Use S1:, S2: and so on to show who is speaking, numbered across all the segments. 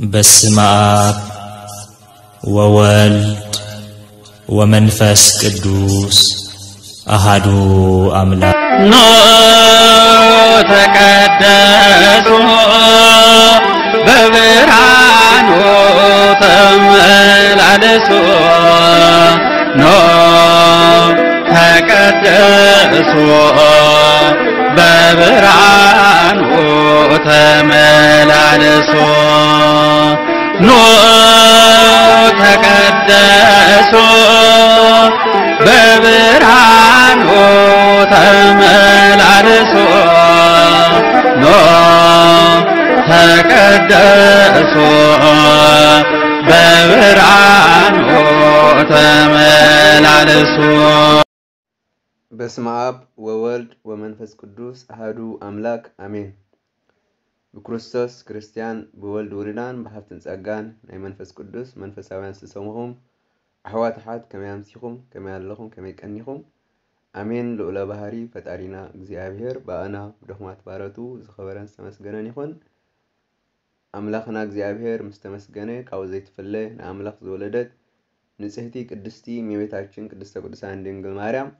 S1: بسم آب ووالد ومنفس قدوس أهدو أملا نو تكدسو ببرانو تمالسو نو تكدسو በብርሃኑ ተመላልሶ ኑ ተቀደሶ በብርሃኑ ተመላልሶ ኑ ተቀደሱ በብርሃኑ ተመላልሶ
S2: በስመ አብ ወወልድ ወመንፈስ ቅዱስ አህዱ አምላክ አሜን። ብክርስቶስ ክርስቲያን ብወልድ ውሉዳን ብሃፍትን ጸጋን ናይ መንፈስ ቅዱስ መንፈሳውያን ዝሰምኹም ኣሕዋትሓት ከመይ ኣምሲኹም ከመይ ኣለኹም ከመይ ቀኒኹም ኣሜን። ልዑለ ባህሪ ፈጣሪና እግዚኣብሄር ብኣና ብደኹማት ባረቱ ዝኸበረን ዝተመስገነን ይኹን። ኣምላኽና እግዚኣብሄር ምስ ተመስገነ ካብኡ ዘይትፍለ ንኣምላኽ ዝወለደት ንጽህቲ ቅድስቲ እመቤታችን ቅድስተ ቅዱሳን ድንግል ማርያም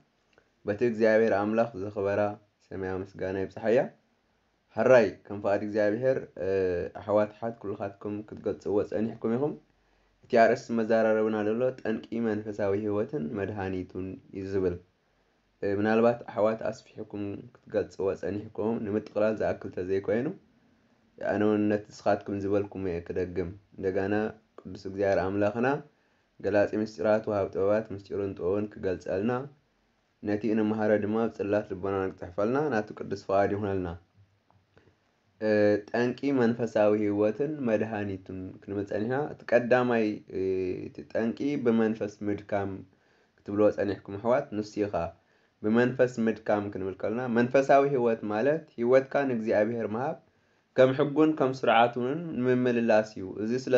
S2: በቲ እግዚኣብሔር ኣምላኽ ዝኽበራ ሰማያዊ ምስጋና ይብፅሓ እያ ሓራይ ከም ፍቓድ እግዚኣብሔር ኣሕዋትሓት ኩልኻትኩም ክትገልፅዎ ፀኒሕኩም ኢኹም እቲ ኣርእስቲ መዘራረብና ዘሎ ጠንቂ መንፈሳዊ ህይወትን መድሃኒቱን እዩ ዝብል ምናልባት ኣሕዋት ኣስፊሕኩም ክትገልፅዎ ፀኒሕኩም ንምጥቕላል ዝኣክል ተዘይኮይኑ ኣነ እውን ነቲ ንስኻትኩም ዝበልኩም እየ ክደግም እንደገና ቅዱስ እግዚኣብሔር ኣምላኽና ገላፂ ምስጢራት ውሃብ ጥበባት ምስጢሩን ጥበቡን ክገልፀልና ነቲ መሃረ ድማ ብፅላት ልቦና ክፅሕፈልና ናቱ ቅዱስ ፍቓድ ይኹነልና ጠንቂ መንፈሳዊ ህይወትን መድሃኒትን ክንብል እቲ ቀዳማይ እቲ ጠንቂ ብመንፈስ ምድካም ክትብሎ ፀኒሕኩም ኣሕዋት ንሱ ኢኻ ብመንፈስ ምድካም ክንብል ከለና መንፈሳዊ ህይወት ማለት ሂወትካ ንእግዚኣብሄር ምሃብ ከም ሕጉን ከም ስርዓቱን ምምልላስ እዩ እዚ ስለ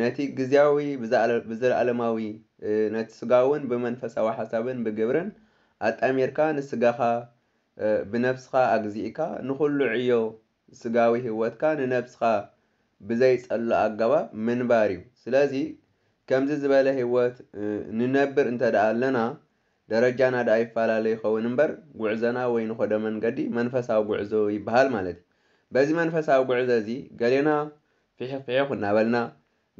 S2: ነቲ ግዜያዊ ብዘለኣለማዊ ነቲ ስጋ እውን ብመንፈሳዊ ሓሳብን ብግብርን ኣጣሚርካ ንስጋኻ ብነፍስኻ ኣግዚእካ ንኩሉ ዕዮ ስጋዊ ህወትካ ንነፍስኻ ብዘይፀሎ ኣገባብ ምንባር እዩ ስለዚ ከምዚ ዝበለ ህወት ንነብር እንተ ደኣ ኣለና ደረጃና ዳ ይፈላለዩ ይኸውን እምበር ጉዕዘና ወይ ንኸደ መንገዲ መንፈሳዊ ጉዕዞ ይበሃል ማለት እዩ በዚ መንፈሳዊ ጉዕዞ እዚ ገሌና ፍሕፍሕኹ እናበልና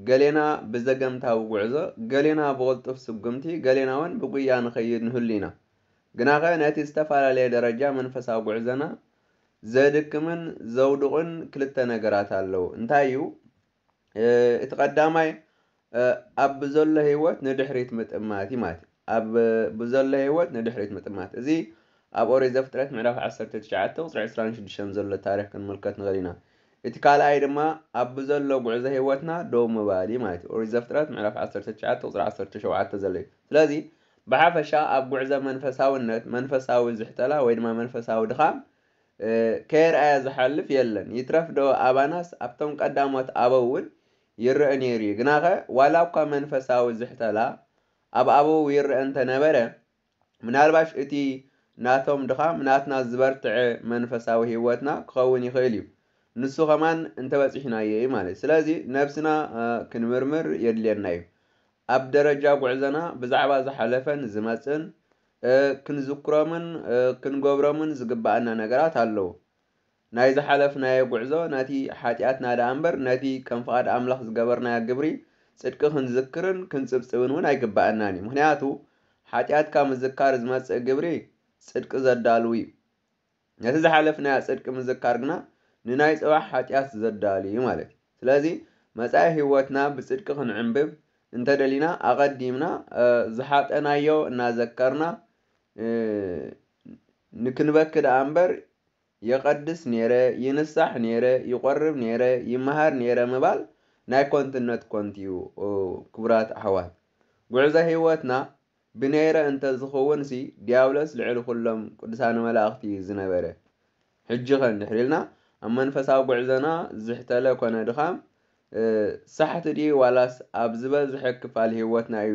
S2: ገሌና ብዘገምታዊ ጉዕዞ ገሌና ብቕልጡፍ ስጉምቲ ገሌና እውን ብጉያ ንኸይድ ንህሉ ኢና ግና ኸ ነቲ ዝተፈላለየ ደረጃ መንፈሳዊ ጉዕዞና ዘድክምን ዘውድቕን ክልተ ነገራት ኣለው እንታይ እዩ እቲ ቀዳማይ ኣብ ብዘሎ ሂወት ንድሕሪት ምጥማት እዩ ማለት እዩ ኣብ ብዘሎ ሂወት ንድሕሪት ምጥማት እዚ ኣብ ኦሪት ዘፍጥረት ምዕራፍ 19 ቁፅሪ 26 ዘሎ ታሪክ ክንምልከት ንኽእል ኢና እቲ ካልኣይ ድማ ኣብ ብዘሎ ጉዕዞ ሂወትና ደው ምባል ማለት እዩ ኦሪት ዘፍጥረት ምዕራፍ 19 ቁፅሪ 17 ዘሎ እዩ ስለዚ ብሓፈሻ ኣብ ጉዕዞ መንፈሳውነት መንፈሳዊ ዝሕተላ ወይ ድማ መንፈሳዊ ድኻም ከየርኣያ ዝሓልፍ የለን ይትረፍ ዶ ኣባናስ ኣብቶም ቀዳሞት ኣበ እውን ይርአ ነይሩ እዩ ግና ኸ ዋላ እኳ መንፈሳዊ ዝሕተላ ኣብ ኣበው ይርአ እንተነበረ ምናልባሽ እቲ ናቶም ድኻም ናትና ዝበርትዐ መንፈሳዊ ሂወትና ክኸውን ይኽእል እዩ ንሱ ኸማን እንተበፂሕናየ እዩ ማለት እዩ ስለዚ ነብስና ክንምርምር የድልየና እዩ ኣብ ደረጃ ጉዕዘና ብዛዕባ ዝሓለፈን ዝመፅን ክንዝክሮምን ክንገብሮምን ዝግባአና ነገራት ኣለዉ ናይ ዝሓለፍናየ ጉዕዞ ነቲ ሓጢኣትና ዳ እምበር ነቲ ከም ፍቓድ ኣምላኽ ዝገበርናያ ግብሪ ፅድቂ ክንዝክርን ክንፅብፅብን እውን ኣይግባአናን እዩ ምክንያቱ ሓጢኣትካ ምዝካር ዝመፅእ ግብሪ ፅድቂ ዘዳልው እዩ ነቲ ዝሓለፍናያ ፅድቂ ምዝካር ግና ንናይ ፅባሕ ሓጢኣት ዘዳል እዩ ማለት እዩ ስለዚ መፃኢ ሂወትና ብፅድቂ ክንዕንብብ እንተደሊና ኣቐዲምና ዝሓጠናዮ እናዘከርና ንክንበክ ደኣ እምበር የቐድስ ነይረ ይንሳሕ ነይረ ይቆርብ ነይረ ይመሃር ነይረ ምባል ናይ ኮንትነት ኮንቲ እዩ ክቡራት ኣሕዋት ጉዕዞ ሂወትና ብነይረ እንተዝኸውን ሲ ዲያብሎስ ልዕሊ ኩሎም ቅዱሳን መላእኽቲ ዝነበረ ሕጂ ኸ ንድሕሪልና ኣብ መንፈሳዊ ጉዕዞና ዝሕተለ ኮነ ድኻም ሳሕቲ ድ ዋላስ ኣብ ዝበዝሐ ክፋል ሂወትና እዩ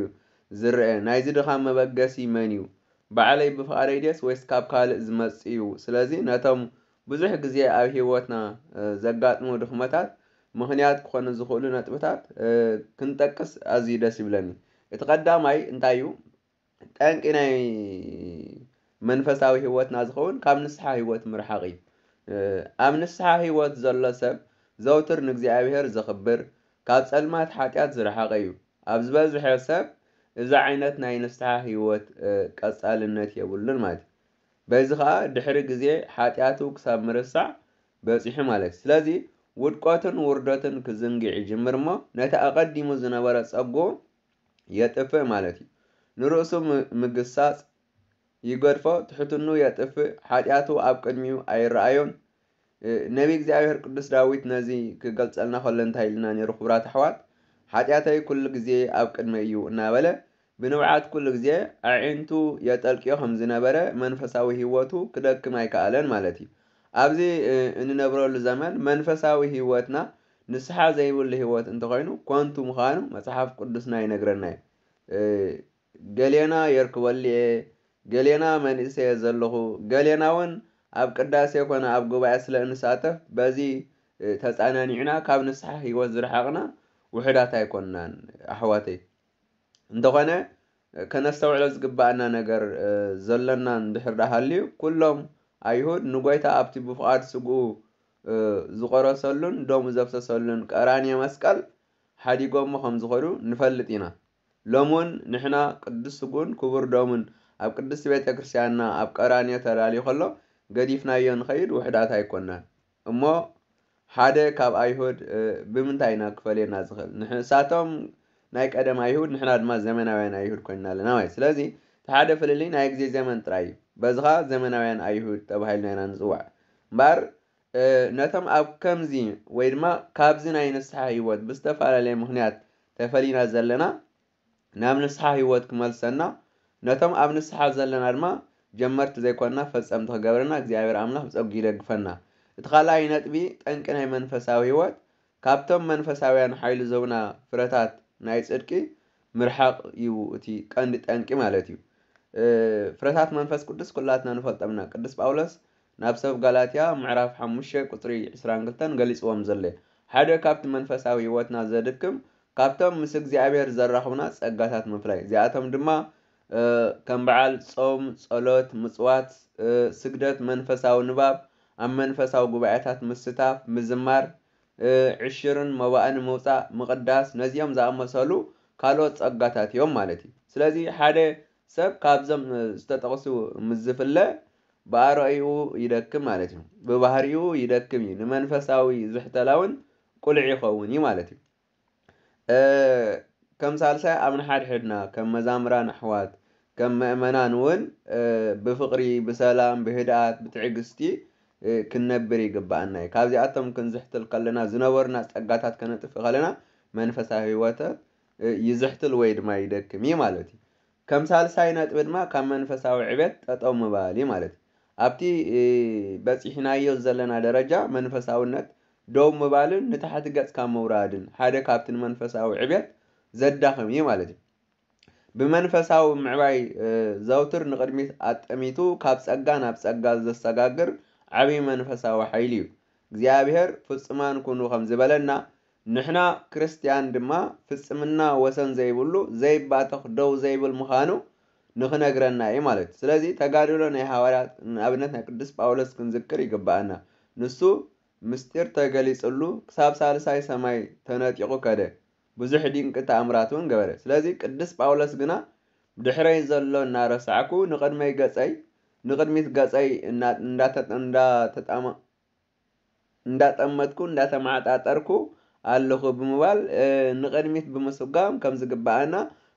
S2: ዝርአ ናይዚ ድኻም መበገሲ መን እዩ ባዕለይ ብፍቃደይ ድየስ ወይስ ካብ ካልእ ዝመፅ እዩ ስለዚ ነቶም ብዙሕ ግዜ ኣብ ሂወትና ዘጋጥሙ ድኽመታት ምክንያት ክኾኑ ዝኽእሉ ነጥብታት ክንጠቅስ ኣዝዩ ደስ ይብለኒ እቲ ቀዳማይ እንታይ እዩ ጠንቂ ናይ መንፈሳዊ ሂወትና ዝኸውን ካብ ንስሓ ሂወት ምርሓቕ እዩ ኣብ ንስሓ ህይወት ዘሎ ሰብ ዘውትር ንእግዚኣብሄር ዘኽብር ካብ ፀልማት ሓጢኣት ዝረሓቐ እዩ ኣብ ዝበዝሐ ሰብ እዚ ዓይነት ናይ ንስሓ ህይወት ቀፃልነት የብሉን ማለት እዩ በዚ ከዓ ድሕሪ ግዜ ሓጢኣቱ ክሳብ ምርሳዕ በፂሑ ማለት እዩ ስለዚ ውድቆትን ውርደትን ክዝንግዕ ይጅምር እሞ ነቲ ኣቐዲሙ ዝነበረ ፀጉ የጥፍእ ማለት እዩ ንርእሱ ምግሳፅ ይገድፎ ትሕትኑ የጥፍእ ሓጢኣቱ ኣብ ቅድሚኡ ኣይረኣዮን ነቢ እግዚኣብሔር ቅዱስ ዳዊት ነዚ ክገልፀልና ከሎ እንታይ ኢልና ነይሩ ክቡራት ኣሕዋት ሓጢኣተይ ኩሉ ግዜ ኣብ ቅድሚ እዩ እናበለ ብንብዓት ኩሉ ግዜ ኣዒንቱ የጠልቅዮ ከም ዝነበረ መንፈሳዊ ሂወቱ ክደክም ኣይከኣለን ማለት እዩ ኣብዚ እንነብረሉ ዘመን መንፈሳዊ ሂወትና ንስሓ ዘይብሉ ሂወት እንተኮይኑ ኮንቱ ምኳኑ መፅሓፍ ቅዱስና ይነግረና እዩ ገሌና የርክበልየ ገሌና መንእሰየ ዘለኹ ገሌና እውን ኣብ ቅዳሴ ኮነ ኣብ ጉባኤ ስለ እንሳተፍ በዚ ተፃናኒዕና ካብ ንስሓ ሂወት ዝረሓቕና ውሕዳት ኣይኮንናን ኣሕዋተይ እንተኾነ ከነስተውዕሎ ዝግባአና ነገር ዘለና ንድሕር ዳሃልዩ ኩሎም ኣይሁድ ንጎይታ ኣብቲ ብፍቓድ ስጉኡ ዝቆረሰሉን ደሙ ዘብሰሰሉን ቀራንየ መስቀል ሓዲጎሞ ከም ዝኸዱ ንፈልጥ ኢና ሎም እውን ንሕና ቅዱስ ስጉኡን ክቡር ዶሙን ኣብ ቅድስቲ ቤተ ክርስቲያንና ኣብ ቀራንዮ ተዳልዩ ከሎ ገዲፍናዮ ንኸይድ ውሕዳት ኣይኮናን እሞ ሓደ ካብ ኣይሁድ ብምንታይ ኢና ክፈልየና ዝኽእል ንሳቶም ናይ ቀደም ኣይሁድ ንሕና ድማ ዘመናውያን ኣይሁድ ኮይና ኣለና ማለት ስለዚ እቲ ሓደ ፍልሊ ናይ ግዜ ዘመን ጥራይ እዩ በዚ ከዓ ዘመናውያን ኣይሁድ ተባሂልና ኢና ንፅዋዕ እምበር ነቶም ኣብ ከምዚ ወይ ድማ ካብዚ ናይ ንስሓ ሂወት ብዝተፈላለየ ምክንያት ተፈሊና ዘለና ናብ ንስሓ ሂወት ክመልሰና ነቶም ኣብ ንስሓ ዘለና ድማ ጀመርቲ ዘይኮንና ፈፀምቲ ክገብረና እግዚኣብሔር ኣምላኽ ብፀጉ ይደግፈና እቲ ካልኣይ ነጥቢ ጠንቂ ናይ መንፈሳዊ ሂወት ካብቶም መንፈሳውያን ሓይሉ ዘውና ፍረታት ናይ ፅድቂ ምርሓቕ እዩ እቲ ቀንዲ ጠንቂ ማለት እዩ ፍረታት መንፈስ ቅዱስ ኩላትና ንፈልጦምና ቅዱስ ጳውሎስ ናብ ሰብ ጋላትያ ምዕራፍ 5 ቁፅሪ 22 ገሊፅዎም ዘለ ሓደ ካብቲ መንፈሳዊ ሂወትና ዘድክም ካብቶም ምስ እግዚኣብሔር ዘራኽቡና ፀጋታት ምፍላይ እዚኣቶም ድማ ከም በዓል ፆም ፀሎት ምፅዋት ስግደት፣ መንፈሳዊ ንባብ ኣብ መንፈሳዊ ጉባኤታት ምስታፍ፣ ምዝማር፣ ዕሽርን መባእን ምውፃእ፣ ምቅዳስ ነዚኦም ዝኣመሰሉ ካልኦት ፀጋታት እዮም ማለት እዩ። ስለዚ ሓደ ሰብ ካብዞም ዝተጠቕሱ ምዝፍለ ብኣረእይኡ ይደክም ማለት እዩ። ብባህርኡ ይደክም እዩ። ንመንፈሳዊ ዝሕተላውን ቁልዕ ይኸውን እዩ ማለት እዩ። ከም ሳልሳይ ኣብ ንሓድሕድና ከም መዛምራን ኣሕዋት ከም ምእመናን እውን ብፍቅሪ ብሰላም፣ ብህድኣት፣ ብትዕግስቲ ክንነብር ይግባአና እዩ። ካብዚኣቶም ክንዝሕትል ከለና ዝነበርና ፀጋታት ከነጥፍ ከለና መንፈሳዊ ሂወተ ይዝሕትል ወይ ድማ ይደክም እዩ ማለት እዩ። ከም ሳልሳይ ነጥቢ ድማ ካብ መንፈሳዊ ዕብየት ጠጠው ምባል እዩ ማለት እዩ። ኣብቲ በፂሕናዮ ዘለና ደረጃ መንፈሳውነት ደው ምባልን ንታሕቲ ገፅካ ምውራድን ሓደ ካብቲ ንመንፈሳዊ ዕብየት ዘዳኽም እዩ ማለት እዩ። ብመንፈሳዊ ምዕባይ ዘውትር ንቅድሚት ኣጠሚቱ ካብ ፀጋ ናብ ፀጋ ዘሰጋግር ዓብዪ መንፈሳዊ ሓይሊ እዩ እግዚኣብሄር ፍጹማን ኩኑ ከም ዝበለና ንሕና ክርስቲያን ድማ ፍጽምና ወሰን ዘይብሉ ዘይባተኽ ደው ዘይብል ምዃኑ ንክነግረና እዩ ማለት እዩ ስለዚ ተጋድሎ ናይ ሃዋርያት ንኣብነት ናይ ቅዱስ ጳውሎስ ክንዝክር ይግባአና ንሱ ምስጢር ተገሊፅሉ ክሳብ ሳልሳይ ሰማይ ተነጢቑ ከደ ብዙሕ ድንቂ ተኣምራት እውን ገበረ ስለዚ ቅዱስ ጳውሎስ ግና ድሕረይ ዘሎ እናረሳዕኩ ንቅድመይ ገፀይ ንቅድሚት ገፀይ እንዳጠመጥኩ እንዳተማዕጣጠርኩ ኣለኹ ብምባል ንቅድሚት ብምስጓም ከም ዝግበኣና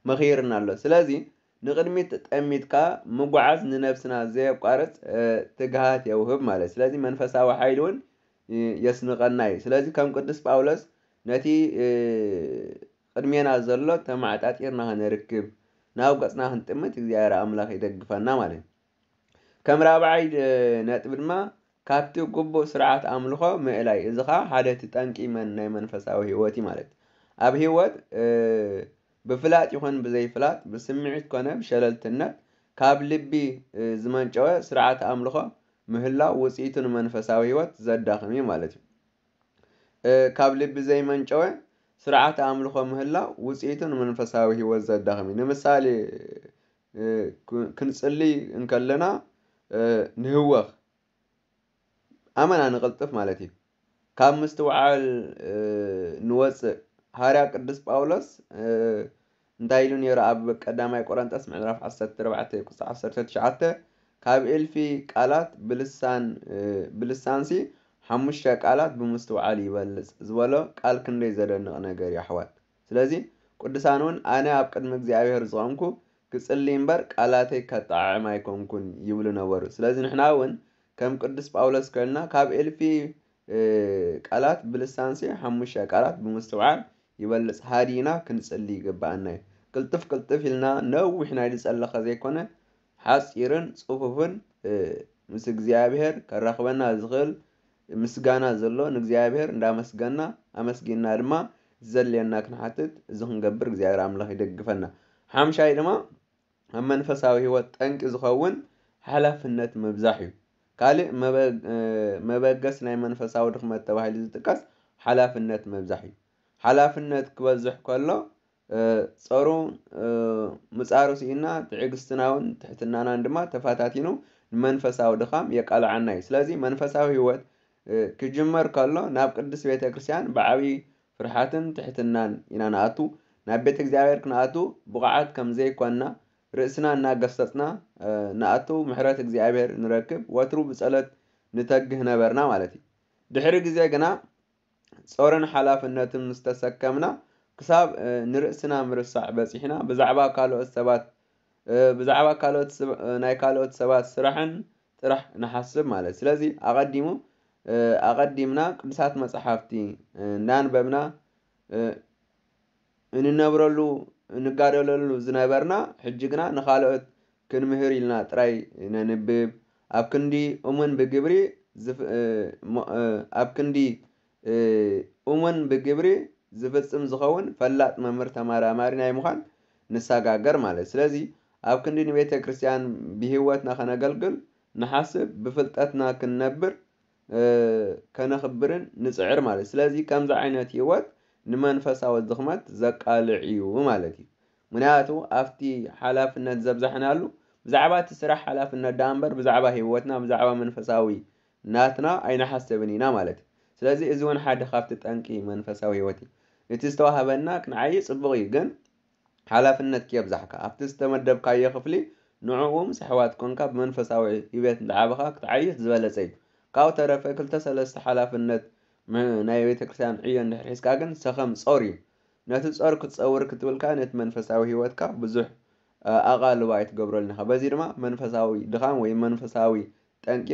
S2: መኺርና ኣሎ ስለዚ ንቅድሚት ጠሚትካ ምጓዓዝ ንነብስና ዘየቋርፅ ትግሃት የውህብ ማለት ስለዚ መንፈሳዊ ሓይል እውን የስንቀና እዩ ስለዚ ከም ቅዱስ ጳውሎስ ነቲ ቅድሜና ዘሎ ተማዕጣጢርና ክንርክብ ናብ ገፅና ክንጥምት እግዚኣብሔር ኣምላኽ ይደግፈና ማለት እዩ ከም ራብዓይ ነጥቢ ድማ ካብቲ ጉቡእ ስርዓት ኣምልኾ ምእላይ እዚ ከዓ ሓደ እቲ ጠንቂ ናይ መንፈሳዊ ሂወት እዩ ማለት ኣብ ሂወት ብፍላጥ ይኹን ብዘይፍላጥ ብስምዒት ኮነ ብሸለልትነት ካብ ልቢ ዝመንጨወ ስርዓት ኣምልኾ ምህላው ውፅኢቱ ንመንፈሳዊ ሂወት ዘዳኽም እዩ ማለት እዩ ካብ ልቢ ዘይመንጨወ ስርዓት ኣምልኾ ምህላው ውፅኢትን መንፈሳዊ ሂወት ዘዳኽም እዩ። ንምሳሌ ክንፅሊ እንከለና ንህወኽ ኣመና ንቅልጥፍ ማለት እዩ። ካብ ምስትውዓል ንወፅእ ሃርያ ቅዱስ ጳውሎስ እንታይ ኢሉ ነይሩ ኣብ ቀዳማይ ቆረንጠስ ምዕራፍ 14 ቁፅ 19 ካብ ኤልፊ ቃላት ብልሳን ብልሳንሲ ሓሙሽተ ቃላት ብምስትውዓል ይበልፅ ዝበሎ ቃል ክንደይ ዘደንቕ ነገር እዩ ኣሕዋት ስለዚ ቅዱሳን እውን ኣነ ኣብ ቅድሚ እግዚኣብሔር ዝኾንኩ ክፅሊ እምበር ቃላተይ ከጠዓዕማ ኣይኮንኩን ይብሉ ነበሩ ስለዚ ንሕና እውን ከም ቅዱስ ጳውሎስ ኮይና ካብ ኤልፊ ቃላት ብልሳንሲ ሓሙሽተ ቃላት ብምስትውዓል ይበልፅ ሃዲና ክንፅሊ ይግባአና እዩ ቅልጥፍ ቅልጥፍ ኢልና ነዊሕ ናይ ዝፀለኸ ዘይኮነ ሓፂርን ፅፉፍን ምስ እግዚኣብሄር ከራኽበና ዝኽእል ምስጋና ዘሎ ንእግዚኣብሔር እንዳመስገና ኣመስጊና ድማ ዘልየና ክንሓትት እዚ ክንገብር እግዚኣብሔር ኣምላኽ ይደግፈና ሓምሻይ ድማ ኣብ መንፈሳዊ ሂወት ጠንቂ ዝኸውን ሓላፍነት ምብዛሕ እዩ ካልእ መበገስ ናይ መንፈሳዊ ድኽመት ተባሂሉ ዝጥቀስ ሓላፍነት ምብዛሕ እዩ ሓላፍነት ክበዝሕ ከሎ ፀሩ ምፃሩ ስኢና ትዕግስትናውን ትሕትናናን ድማ ተፋታቲኑ ንመንፈሳዊ ድኻም የቃልዓና እዩ ስለዚ መንፈሳዊ ሂወት ክጅመር ከሎ ናብ ቅድስ ቤተ ክርስቲያን ብዓብዪ ፍርሓትን ትሕትናን ኢና ንኣቱ ናብ ቤተ እግዚኣብሔር ክንኣቱ ብቑዓት ከም ዘይኮንና ርእስና እናገሰፅና ንኣቱ ምሕረት እግዚኣብሔር ንረክብ ወትሩ ብጸሎት ንተግህ ነበርና ማለት እዩ ድሕሪ ግዜ ግና ፀርን ሓላፍነትን ምስ ክሳብ ንርእስና ምርሳዕ በፂሕና ብዛዕባ ካልኦት ሰባት ብዛዕባ ካልኦት ናይ ካልኦት ሰባት ስራሕን ጥራሕ ንሓስብ ማለት ስለዚ ኣቐዲሙ ኣቐዲምና ቅዱሳት መፅሓፍቲ እናንበብና እንነብረሉ እንጋደለሉ ዝነበርና ሕጂ ግና ንካልኦት ክንምህር ኢልና ጥራይ ነንብብ ኣብ ክንዲ እሙን ብግብሪ ኣብ ክንዲ እሙን ብግብሪ ዝፍፅም ዝኸውን ፈላጥ መምህር ተመራማሪ ናይ ምዃን ንሰጋገር ማለት ስለዚ ኣብ ክንዲ ንቤተ ክርስትያን ብሂወትና ከነገልግል ንሓስብ ብፍልጠትና ክንነብር ከነኽብርን ንፅዕር ማለት ስለዚ ከምዚ ዓይነት ሂወት ንመንፈሳዊ ዝኽመት ዘቃልዕ እዩ ማለት እዩ ምክንያቱ ኣብቲ ሓላፍነት ዘብዛሕናሉ ብዛዕባ እቲ ስራሕ ሓላፍነት ዳ እምበር ብዛዕባ ሂወትና ብዛዕባ መንፈሳዊ ናትና ኣይናሓሰብን ኢና ማለት እዩ ስለዚ እዚ እውን ሓደ ካብቲ ጠንቂ መንፈሳዊ ሂወት እዩ እቲ ዝተዋህበና ክንዓይ ፅቡቅ እዩ ግን ሓላፍነት ክየብዛሕካ ኣብቲ ዝተመደብካዮ ክፍሊ ንዕኡ ምስ ኣሕዋት ኮንካ ብመንፈሳዊ ሂበት ዳዕበኻ ክትዓይ ዝበለፀ እዩ ካብኡ ተረፈ ክልተ ሰለስተ ሓላፍነት ናይ ቤተ ክርስትያን ዕዮ እንድሕር ሒዝካ ግን ሰኸም ፆር እዩ ነቲ ፆር ክትፀውር ክትብልካ ነቲ መንፈሳዊ ሂወትካ ብዙሕ ኣቓልባ ይትገብረልኒኻ በዚ ድማ መንፈሳዊ ድኻም ወይ መንፈሳዊ ጠንቂ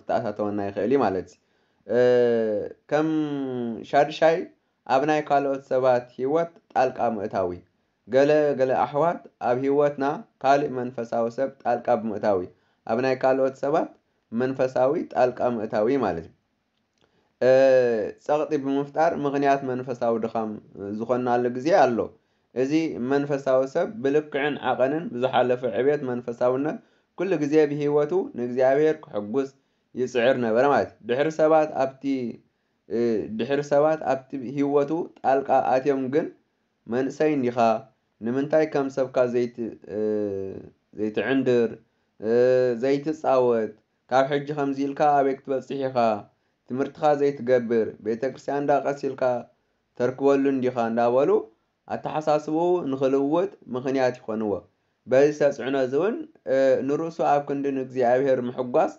S2: ክተኣታተወና ይኽእል እዩ ማለት እዩ ከም ሻድሻይ ኣብ ናይ ካልኦት ሰባት ሂወት ጣልቃ ምእታዊ ገለ ገለ ኣሕዋት ኣብ ሂወትና ካልእ መንፈሳዊ ሰብ ጣልቃ ብምእታዊ ኣብ ናይ ካልኦት ሰባት መንፈሳዊ ጣልቃ ምእታዊ ማለት እዩ ፀቕጢ ብምፍጣር ምክንያት መንፈሳዊ ድኻም ዝኮናሉ ግዜ ኣሎ እዚ መንፈሳዊ ሰብ ብልክዕን ዓቐንን ብዝሓለፈ ዕብት መንፈሳውነት ኩሉ ግዜ ብሂወቱ ንእግዚኣብሔር ክሕጉስ ይፅዕር ነበረ ማለት እዩ ድሕሪ ሰባት ኣብቲ ድሕሪ ሰባት ኣብቲ ሂወቱ ጣልቃ ኣትዮም ግን መንእሰይ እንዲኻ ንምንታይ ከም ሰብካ ዘይትዕንድር ዘይትፃወት ካብ ሕጂ ከምዚ ኢልካ ኣበይ ክትበፅሕ ኢኻ ትምህርትኻ ዘይትገብር ቤተ ክርስትያን እንዳቐሲልካ ተርክበሉ እንዲኻ እንዳበሉ ኣተሓሳስቡ ንክልውጥ ምክንያት ይኮንዎ በዚ ተፅዕኖ እዚ እውን ንርእሱ ኣብ ክንዲ ንእግዚኣብሄር ምሕጓስ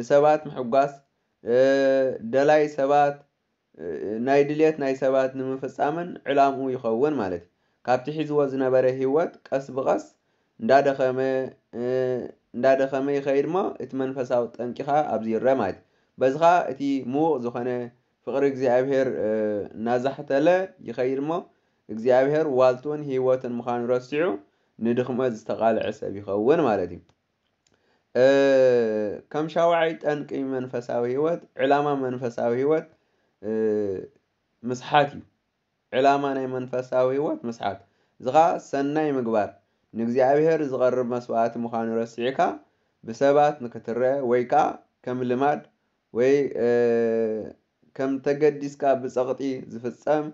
S2: ንሰባት ምሕጓስ ደላይ ሰባት ናይ ድሌት ናይ ሰባት ንምፍፃምን ዕላምኡ ይኸውን ማለት እዩ ካብቲ ሒዝዎ ዝነበረ ሂወት ቀስ ብቀስ እንዳደኸመ ندارد خمی خیر ما اتمن فساد انکی خا ابزی رماد بزخا اتی مو زخانه فقر اگزیابهر نازحته ل یخیر ما اگزیابهر والتون هیواتن مخان راستیو ندخم از استقال عصبی خوون مالدی كم شاوعيت أنكي من فساوهيوات علامة من فساوهيوات مسحاتي علامة من فساوهيوات مسحات زغا سناي مقبار ንእግዚኣብሄር ዝቐርብ መስዋእቲ ምዃኑ ረሲዕካ ብሰባት ንክትርአ ወይ ከዓ ከም ልማድ ወይ ከም ተገዲስካ ብፀቕጢ ዝፍፀም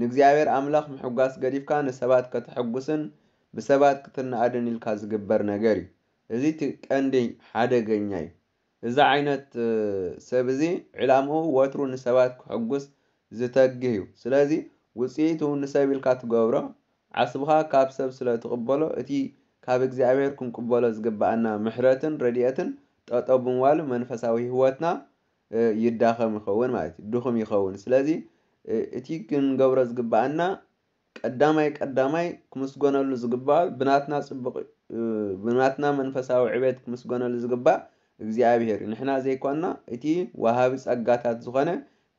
S2: ንእግዚኣብሔር ኣምላኽ ምሕጓስ ገዲፍካ ንሰባት ከተሐጉስን ብሰባት ክትናኣድን ኢልካ ዝግበር ነገር እዩ እዚ እቲ ቀንዲ ሓደገኛ እዩ እዛ ዓይነት ሰብ እዚ ዕላምኡ ወትሩ ንሰባት ክሕጉስ ዝተግህ እዩ ስለዚ ውፅኢቱ ንሰብ ኢልካ ትገብሮ ዓስብኻ ካብ ሰብ ስለ ትቕበሎ እቲ ካብ እግዚኣብሔር ክንቅበሎ ዝግባአና ምሕረትን ረድኤትን ጠጠው ብምባሉ መንፈሳዊ ህወትና ይዳኸም ይኸውን ማለት እዩ ድኹም ይኸውን ስለዚ እቲ ክንገብሮ ዝግባአና ቀዳማይ ቀዳማይ ክምስጎነሉ ዝግባእ ብናትና ፅቡቅ ብናትና መንፈሳዊ ዕቤት ክምስጎነሉ ዝግባእ እግዚኣብሄር እዩ ንሕና ዘይኮንና እቲ ወሃቢ ፀጋታት ዝኾነ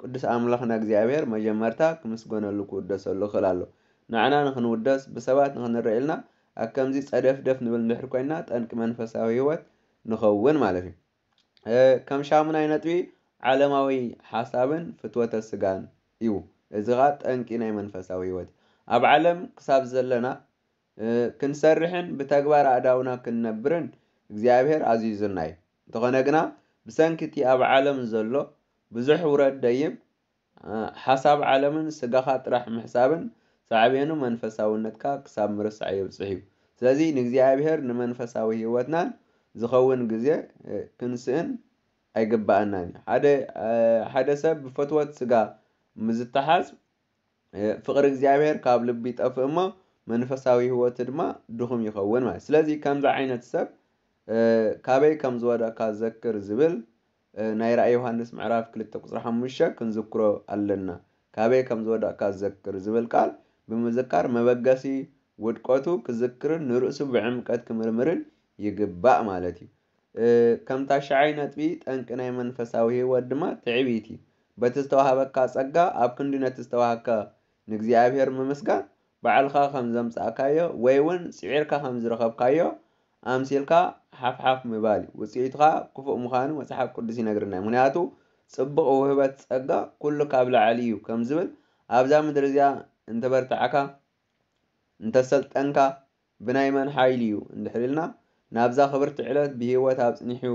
S2: ቅዱስ ኣምላኽና እግዚኣብሄር መጀመርታ ክምስጎነሉ ክውደሰሉ ክእል ኣሎ ንዓና ንክንውደስ ብሰባት ንክንረአ ኢልና ኣብ ከምዚ ፀደፍደፍ ንብል ንድሕር ኮይና ጠንቂ መንፈሳዊ ሂወት ንኸውን ማለት እዩ ከም ሻሙናይ ነጥቢ ዓለማዊ ሓሳብን ፍትወተ ስጋን እዩ እዚ ከዓ ጠንቂ ናይ መንፈሳዊ ሂወት ኣብ ዓለም ክሳብ ዘለና ክንሰርሕን ብተግባር ኣእዳውና ክንነብርን እግዚኣብሄር ኣዚዙና እዩ እንተኾነ ግና ብሰንኪቲ ኣብ ዓለም ዘሎ ብዙሕ ውረድ ደይም ሓሳብ ዓለምን ስጋኻ ጥራሕ ምሕሳብን ሳዕቤኑ መንፈሳውነትካ ክሳብ ምርሳዕ የብፅሕ እዩ ስለዚ ንእግዚኣብሄር ንመንፈሳዊ ሂወትናን ዝኸውን ግዜ ክንስእን ኣይግባአናን እዩ ሓደ ሰብ ብፈትወት ስጋ ምዝተሓዝ ፍቅሪ እግዚኣብሄር ካብ ልቢ ጠፍእ እሞ መንፈሳዊ ሂወት ድማ ድኹም ይኸውን ማለት ስለዚ ከምዚ ዓይነት ሰብ ካበይ ከም ዝወደቕካ ዘክር ዝብል ናይ ራእ ዮሃንስ ምዕራፍ 2 ቁፅሪ 5 ክንዝክሮ ኣለና ካበይ ከም ዝወደቕካ ዘክር ዝብል ቃል ብምዝካር መበገሲ ውድቀቱ ክዝክርን ንርእሱ ብዕምቀት ክምርምርን ይግባእ ማለት እዩ። ከምታ ሻዓይ ነጥቢ ጠንቂ ናይ መንፈሳዊ ህይወት ድማ ትዕቢት እዩ። በቲ ዝተዋህበካ ጸጋ ኣብ ክንዲ ነቲ ዝተዋህካ ንእግዚኣብሔር ምምስጋን ባዕልኻ ከም ዘምጻእካዮ ወይ እውን ስዒርካ ከም ዝረኸብካዮ ኣምሲልካ ሓፍሓፍ ምባል እዩ። ውፅኢትኻ ክፉእ ምዃኑ መፅሓፍ ቅዱስ ይነግርና እዩ። ምክንያቱ ፅቡቕ ውህበት ጸጋ ኩሉ ካብ ላዕሊ እዩ ከም ዝብል ኣብዛ ምድሪ እዚኣ እንተበርትዓካ እንተሰልጠንካ ብናይ መን ሓይሊ እዩ እንድሕር ኢልና ናብዛ ክብርቲ ዕለት ብሂወት ኣብፅኒሑ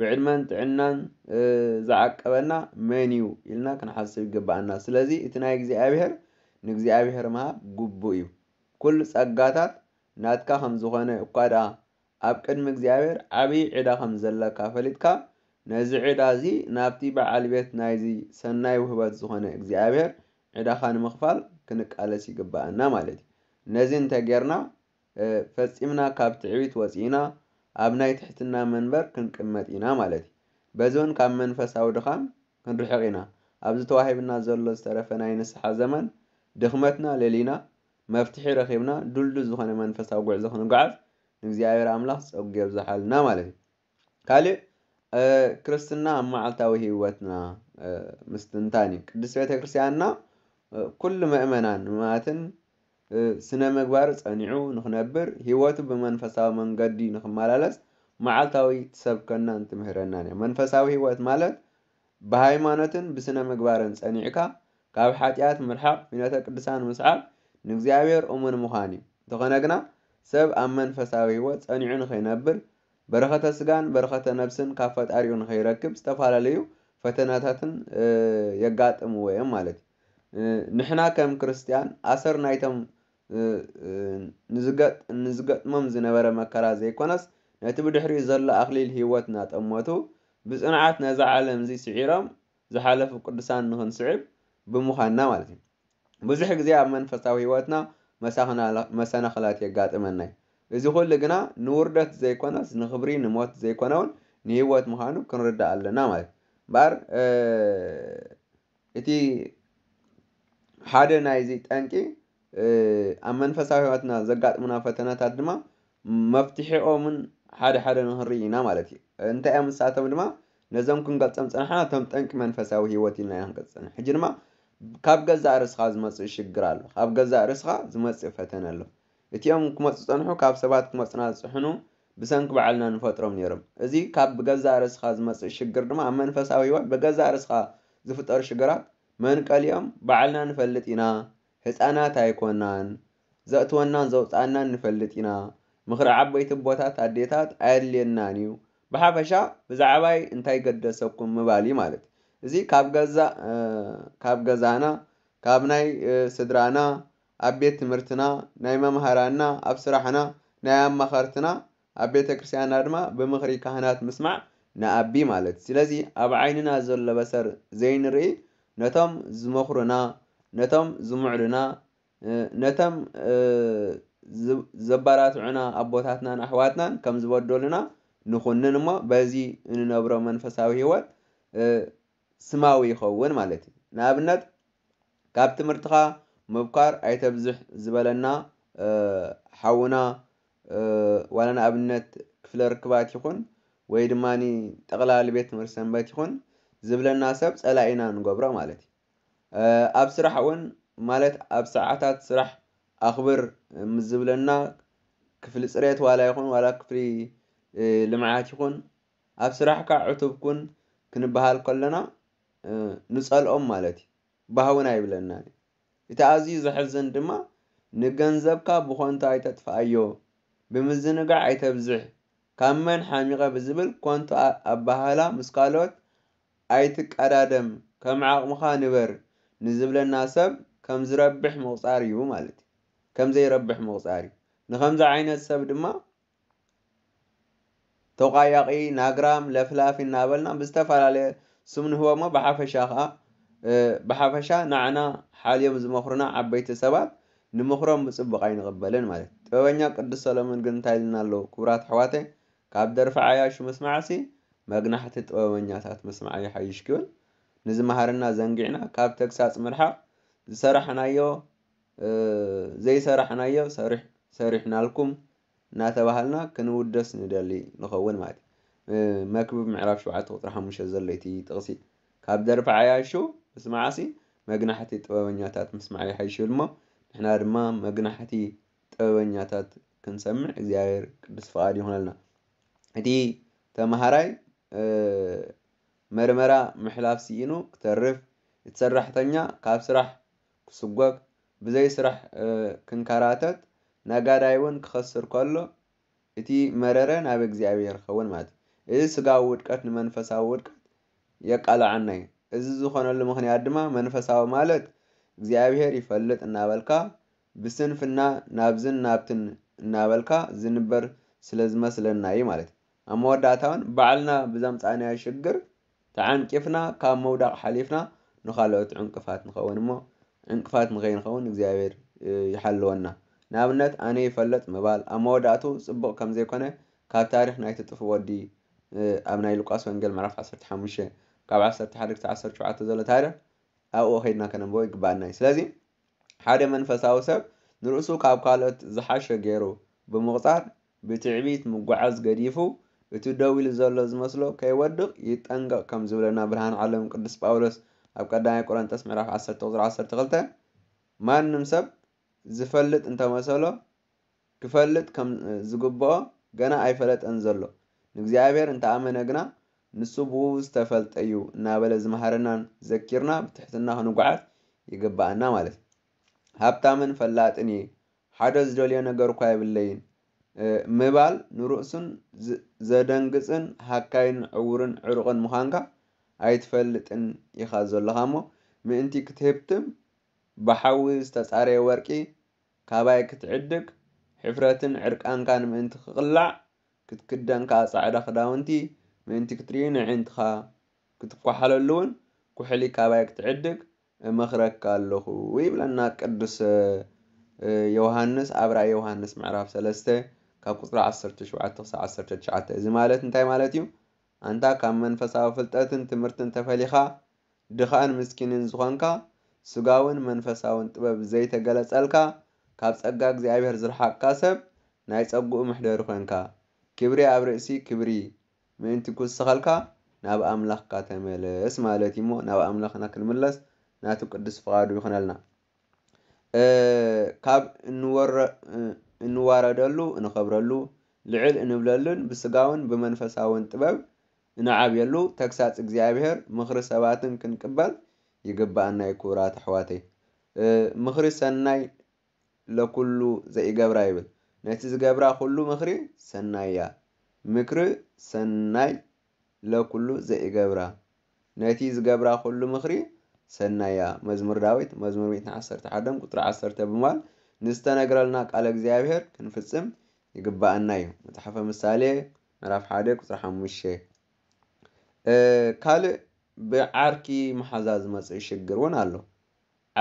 S2: ብዕድመን ጥዕናን ዝዓቀበና መን እዩ ኢልና ክንሓስብ ይግባአና። ስለዚ እቲ ናይ እግዚኣብሄር ንእግዚኣብሄር ምሃብ ጉቡእ እዩ። ኩሉ ፀጋታት ናትካ ከም ዝኾነ እኳ ደኣ ኣብ ቅድሚ እግዚኣብሄር ዓብዪ ዕዳ ከም ዘለካ ፈሊጥካ ነዚ ዕዳ እዚ ናብቲ በዓል ቤት ናይዚ ሰናይ ውህበት ዝኾነ እግዚኣብሄር ዕዳኻ ንምኽፋል ክንቃለስ ይግባአና ማለት እዩ ነዚ እንተጌርና ፈፂምና ካብ ትዕቢት ወፂኢና ኣብ ናይ ትሕትና መንበር ክንቅመጥ ኢና ማለት እዩ በዚ እውን ካብ መንፈሳዊ ድኻም ክንርሕቕ ኢና ኣብዚ ተዋሂብና ዘሎ ዝተረፈ ናይ ንስሓ ዘመን ድኽመትና ለሊና መፍትሒ ረኺብና ድልዱል ዝኾነ መንፈሳዊ ጉዕዞ ክንጓዓዝ ንእግዚኣብሔር ኣምላኽ ፀጉ የብዝሓልና ማለት እዩ ካልእ ክርስትና ኣብ መዓልታዊ ህይወትና ምስትንታን እዩ ቅዱስ ቤተክርስትያንና ኩሉ ምእመናን ማለትን ስነ ምግባር ፀኒዑ ንኽነብር ሂወቱ ብመንፈሳዊ መንገዲ ንኽመላለስ መዓልታዊ ትሰብከናን ትምህረናን እያ። መንፈሳዊ ሂወት ማለት ብሃይማኖትን ብስነ ምግባርን ፀኒዕካ ካብ ሓጢኣት ምርሓቕ ፍኖተ ቅዱሳን ምስዓብ ንእግዚኣብሔር እሙን ምዃን እዩ። እንተኾነ ግና ሰብ ኣብ መንፈሳዊ ሂወት ፀኒዑ ንኸይነብር በረኸተ ስጋን በረኸተ ነብስን ካብ ፈጣሪኡ ንኸይረክብ ዝተፈላለዩ ፈተናታትን የጋጥምዎ እዮም ማለት እዩ። ንሕና ከም ክርስትያን ኣሰር ናይቶም ንዝገጥሞም ዝነበረ መከራ ዘይኮነስ ነቲ ብድሕሪ ዘሎ ኣኽሊል ህይወት እናጠመቱ ብፅንዓት ነዛ ዓለም እዚ ስዒሮም ዝሓለፉ ቅዱሳን ንክንስዕብ ብምዃንና ማለት እዩ ብዙሕ ግዜ ኣብ መንፈሳዊ ህይወትና መሰናክላት የጋጥመና እዩ እዚ ኩሉ ግና ንውርደት ዘይኮነስ ንክብሪ ንሞት ዘይኮነ እውን ንህወት ምዃኑ ክንርዳእ ኣለና ማለት እዩ እምበር እቲ ሓደ ሓደናይ ጠንቂ ኣብ መንፈሳዊ ሂወትና ዘጋጥሙና ፈተናታት ድማ መፍትሒኦምን ሓደ ሓደ ንክንርኢ ኢና ማለት እዩ እንታይ እዮም ንሳቶም ድማ ነዞም ክንገልፆም ፅንሕና እቶም ጠንቂ መንፈሳዊ ሂወት ኢልና ኢና ክንገልፅ ሕጂ ድማ ካብ ገዛእ ርእስኻ ዝመፅእ ሽግር ኣሎ ካብ ገዛእ ርእስኻ ዝመፅእ ፈተነ ኣሎ እቲኦም ክመፁ ፀንሑ ካብ ሰባት ክመፁና ዝፅሕኑ ብሰንኪ በዓልና ንፈጥሮም ነይሮም እዚ ካብ ገዛእ ርእስኻ ዝመፅእ ሽግር ድማ ኣብ መንፈሳዊ ሂወት ብገዛእ ርእስኻ ዝፍጠሩ ሽግራት መንቀሊኦም ባዕልና ንፈልጥ ኢና ህፃናት ኣይኮናን ዘእትወናን ዘውፃእናን ንፈልጥ ኢና ምክሪ ዓበይቲ ቦታት ኣዴታት ኣየድልየናን እዩ ብሓፈሻ ብዛዕባይ እንታይ ገደሰኩም ምባል እዩ ማለት እዚ ካብ ገዛና ካብ ናይ ስድራና ኣብ ቤት ትምህርትና ናይ መምሃራና ኣብ ስራሕና ናይ ኣማኸርትና ኣብ ቤተ ክርስትያንና ድማ ብምክሪ ካህናት ምስማዕ ንኣቢ ማለት ስለዚ ኣብ ዓይንና ዘሎ በሰር ዘይንርኢ ነቶም ዝመኽሩና ነቶም ዝምዕሉና ነቶም ዘባራትዑና ኣቦታትናን ኣሕዋትናን ከም ዝበደሉና ንኹንን እሞ በዚ እንነብሮ መንፈሳዊ ሂወት ስማዊ ይኸውን ማለት እዩ ንኣብነት ካብ ትምህርትኻ ምብኳር ኣይተብዝሕ ዝበለና ሓውና ዋላ ንኣብነት ክፍለ ርክባት ይኹን ወይ ድማ ጠቕላሊ ቤት ትምህርቲ ሰንበት ይኹን ዝብለና ሰብ ፀላ ኢና ንገብሮ ማለት እዩ ኣብ ስራሕ እውን ማለት ኣብ ሰዓታት ስራሕ ኣኽብር ምስ ክፍሊ ፅሬት ዋላ ይኹን ዋላ ክፍሊ ልምዓት ይኹን ኣብ ስራሕካ ዕቱብ ኩን ክንበሃል ከለና ንፀልኦም ማለት እዩ ባህውን ኣይብለና እቲ ኣዝዩ ዘሕዝን ድማ ንገንዘብካ ብኮንቶ ኣይተጥፋኣዮ ብምዝንጋዕ ኣይተብዝሕ ካብ መን ሓሚቐ ብዝብል ኮንታ ኣባህላ ምስ ካልኦት ኣይትቀዳደም ከም ዓቕምኻ ንበር ንዝብለና ሰብ ከም ዝረብሕ ምቕፃር እዩ ማለት እዩ ከም ዘይረብሕ ምቑፃር እዩ ንከምዚ ዓይነት ሰብ ድማ ተቋያቂ ናግራም ለፍላፊ እናበልና ብዝተፈላለየ ስም ንህቦ እሞ ብሓፈሻ ከዓ ብሓፈሻ ንዓና ሓልዮም ዝመኽሩና ዓበይቲ ሰባት ንምኽሮም ብፅቡቕ ኣይንቕበልን ማለት እዩ ጥበበኛ ቅዱስ ሰሎሞን ግን እንታይ ኢልና ኣለዉ ክቡራት ኣሕዋተይ ካብ ደርፊ ዓያሹ ምስማዕሲ መግናሕቲ ጥበበኛታት ምስማዕ ይሓይሽ ክብል ንዝመሃርና ዘንጊዕና ካብ ተግሳፅ ምርሓቅ ዝሰራሕናዮ ዘይሰራሕናዮ ሰሪሕናልኩም እናተባሃልና ክንውደስ ንደሊ ንኸውን ማለት እዩ መክብብ ምዕራፍ 7 ቁጥሪ 5 ዘለይቲ ጥቕሲ ካብ ደርፊ ዓያሹ ምስማዓሲ መግናሕቲ ጥበበኛታት ምስማዕ ይሓይሽ ሞ ንሕና ድማ መግናሕቲ ጥበበኛታት ክንሰምዕ እግዚኣብሔር ቅዱስ ፍቓድ ይኹነልና እቲ ተምሃራይ መርመራ ምሕላፍ ሲኢኑ ክተርፍ እቲ ሰራሕተኛ ካብ ስራሕ ክስጎግ ብዘይ ስራሕ ክንከራተት ነጋዳይ እውን ክኸስር ከሎ እቲ መረረ ናብ እግዚኣብሔር ይኸውን ማለት እዩ እዚ ስጋዊ ውድቀት ንመንፈሳዊ ውድቀት የቃልዓና እዩ እዚ ዝኾነሉ ምክንያት ድማ መንፈሳዊ ማለት እግዚኣብሔር ይፈልጥ እናበልካ ብስንፍና ናብዝን ናብትን እናበልካ ዝንበር ስለ ዝመስለና እዩ ማለት እዩ ኣብ መወዳእታውን ባዕልና ብዛምፃንያይ ሽግር ተዓንቂፍና ካብ መውዳቅ ሓሊፍና ንካልኦት ዕንቅፋት ንኸውን እሞ ዕንቅፋት ንኸይ ንኸውን እግዚኣብሔር ይሓልወና ንኣብነት ኣነ ይፈለጥ ምባል ኣብ መወዳእቱ ፅቡቅ ከም ዘይኮነ ካብ ታሪክ ናይ ትጥፍ ወዲ ኣብ ናይ ሉቃስ ወንጌል መዕራፍ 1ሓሙ ካብ 1 ሓደቲ ዓሸ ዘሎ ታደ ኣብኡ ከይድና ከነብ ይግባአልና እዩ ስለዚ ሓደ መንፈሳዊ ሰብ ንርእሱ ካብ ካልኦት ዝሓሸ ገይሩ ብምቕፃር ብትዕቢት ምጉዓዝ ገዲፉ እቲ ደው ኢሉ ዘሎ ዝመስሎ ከይወድቕ ይጠንቀቕ ከም ዝብለና ብርሃን ዓለም ቅዱስ ጳውሎስ ኣብ ቀዳማይ ቆሮንቶስ ምዕራፍ 10 ቁፅሪ 12 ማንም ሰብ ዝፈልጥ እንተመሰሎ ክፈልጥ ከም ዝግብኦ ገና ኣይፈለጠን ዘሎ ንእግዚኣብሔር እንተኣመነ ግና ንሱ ብኡ ዝተፈልጠ እዩ እናበለ ዝማሃርናን ዘኪርና ብትሕትና ክንጓዓዝ ይግባአና ማለት እዩ ሃብታምን ፈላጥን እየ ሓደ ዝደልዮ ነገር እኳ የብለይን ምባል ንርእሱን ዘደንግፅን ሃካይን ዕውርን ዕሩቕን ምዃንካ ኣይትፈልጥን ኢኻ ዘለኻ እሞ ምእንቲ ክትህብትም ብሓዊ ዝተፃረየ ወርቂ ካባይ ክትዕድግ ሕፍረትን ዕርቃንካ ንምእንቲ ክቕላዕ ክትክደንካ ፃዕዳ ክዳውንቲ ምእንቲ ክትርኢ ንዕንትኻ እውን ኩሕሊ ካባይ ክትዕድግ እመኽረካ ኣለኹ ይብለና ቅዱስ ዮሃንስ ኣብ ራእይ ዮሃንስ ምዕራፍ ሰለስተ ካብ ቁፅሪ 17 ክሳብ 19 እዚ ማለት እንታይ ማለት እዩ ኣንታ ካብ መንፈሳዊ ፍልጠትን ትምህርትን ተፈሊኻ ድኻን ምስኪንን ዝኾንካ ስጋውን መንፈሳውን ጥበብ ዘይተገለፀልካ ካብ ፀጋ እግዚኣብሔር ዝረሓቕካ ሰብ ናይ ፀጉኡ ምሕደሪ ኮንካ ክብሪ ኣብ ርእሲ ክብሪ ምእንቲ ክውስኸልካ ናብ ኣምላኽካ ተመለስ ማለት እዩ እሞ ናብ ኣምላኽና ክንምለስ ናቲ ቅዱስ ፍቓዱ ይኹነልና ካብ እንዋረደሉ እንኸብረሉ ልዕል እንብለሉን ብስጋውን ብመንፈሳውን ጥበብ እንዓብየሉ ተግሳፅ እግዚኣብሄር ምኽሪ ሰባትን ክንቅበል ይግባአና ክቡራት ኣሕዋተይ ምኽሪ ሰናይ ለኩሉ ዘይገብራ ይብል ነቲ ዝገብራ ኩሉ ምኽሪ ሰናይ እያ ምክሪ ሰናይ ለኩሉ ዘይገብራ ነቲ ዝገብራ ኩሉ ምኽሪ ሰናይ እያ መዝሙር ዳዊት መዝሙር 111 ቁጥሪ 10 ብምባል ንዝተነግረልና ቃል እግዚኣብሄር ክንፍፅም ይግባአና እዩ መፅሓፈ ምሳሌ ምዕራፍ 1 ቁፅሪ 5 ካልእ ብዓርኪ መሓዛ ዝመፅእ ሽግር እውን ኣሎ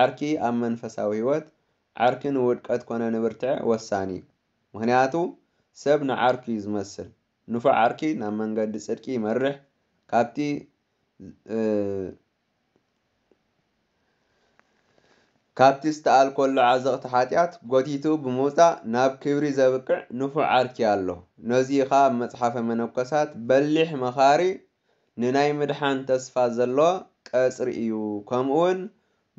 S2: ዓርኪ ኣብ መንፈሳዊ ሂወት ዓርኪ ንውድቀት ኮነ ንብርትዕ ወሳኒ እዩ ምክንያቱ ሰብ ንዓርኪ እዩ ዝመስል ንፉዕ ዓርኪ ናብ መንገዲ ፅድቂ ይመርሕ ካብቲ ካብቲ ዝተኣልኮሉ ዓዘቕቲ ሓጢኣት ጐቲቱ ብምውፃእ ናብ ክብሪ ዘብቅዕ ንፉዕ ዓርኪ ኣሎ፡፡ ነዚ ኸ መፅሓፈ መነኮሳት በሊሕ መኻሪ ንናይ ምድሓን ተስፋ ዘሎ ቀፅሪ እዩ፡፡ ውን